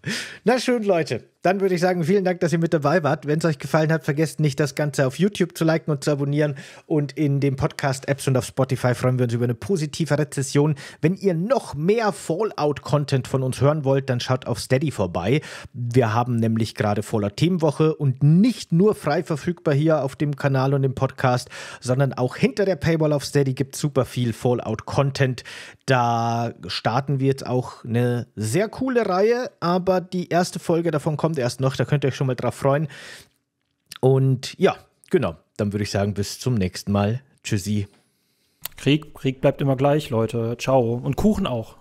Na, schön, Leute dann würde ich sagen, vielen Dank, dass ihr mit dabei wart. Wenn es euch gefallen hat, vergesst nicht, das Ganze auf YouTube zu liken und zu abonnieren und in den Podcast-Apps und auf Spotify freuen wir uns über eine positive Rezession. Wenn ihr noch mehr Fallout-Content von uns hören wollt, dann schaut auf Steady vorbei. Wir haben nämlich gerade Fallout-Themenwoche und nicht nur frei verfügbar hier auf dem Kanal und im Podcast, sondern auch hinter der Paywall auf Steady gibt es super viel Fallout-Content. Da starten wir jetzt auch eine sehr coole Reihe, aber die erste Folge davon kommt erst noch. Da könnt ihr euch schon mal drauf freuen. Und ja, genau. Dann würde ich sagen, bis zum nächsten Mal. Tschüssi. Krieg, Krieg bleibt immer gleich, Leute. Ciao. Und Kuchen auch.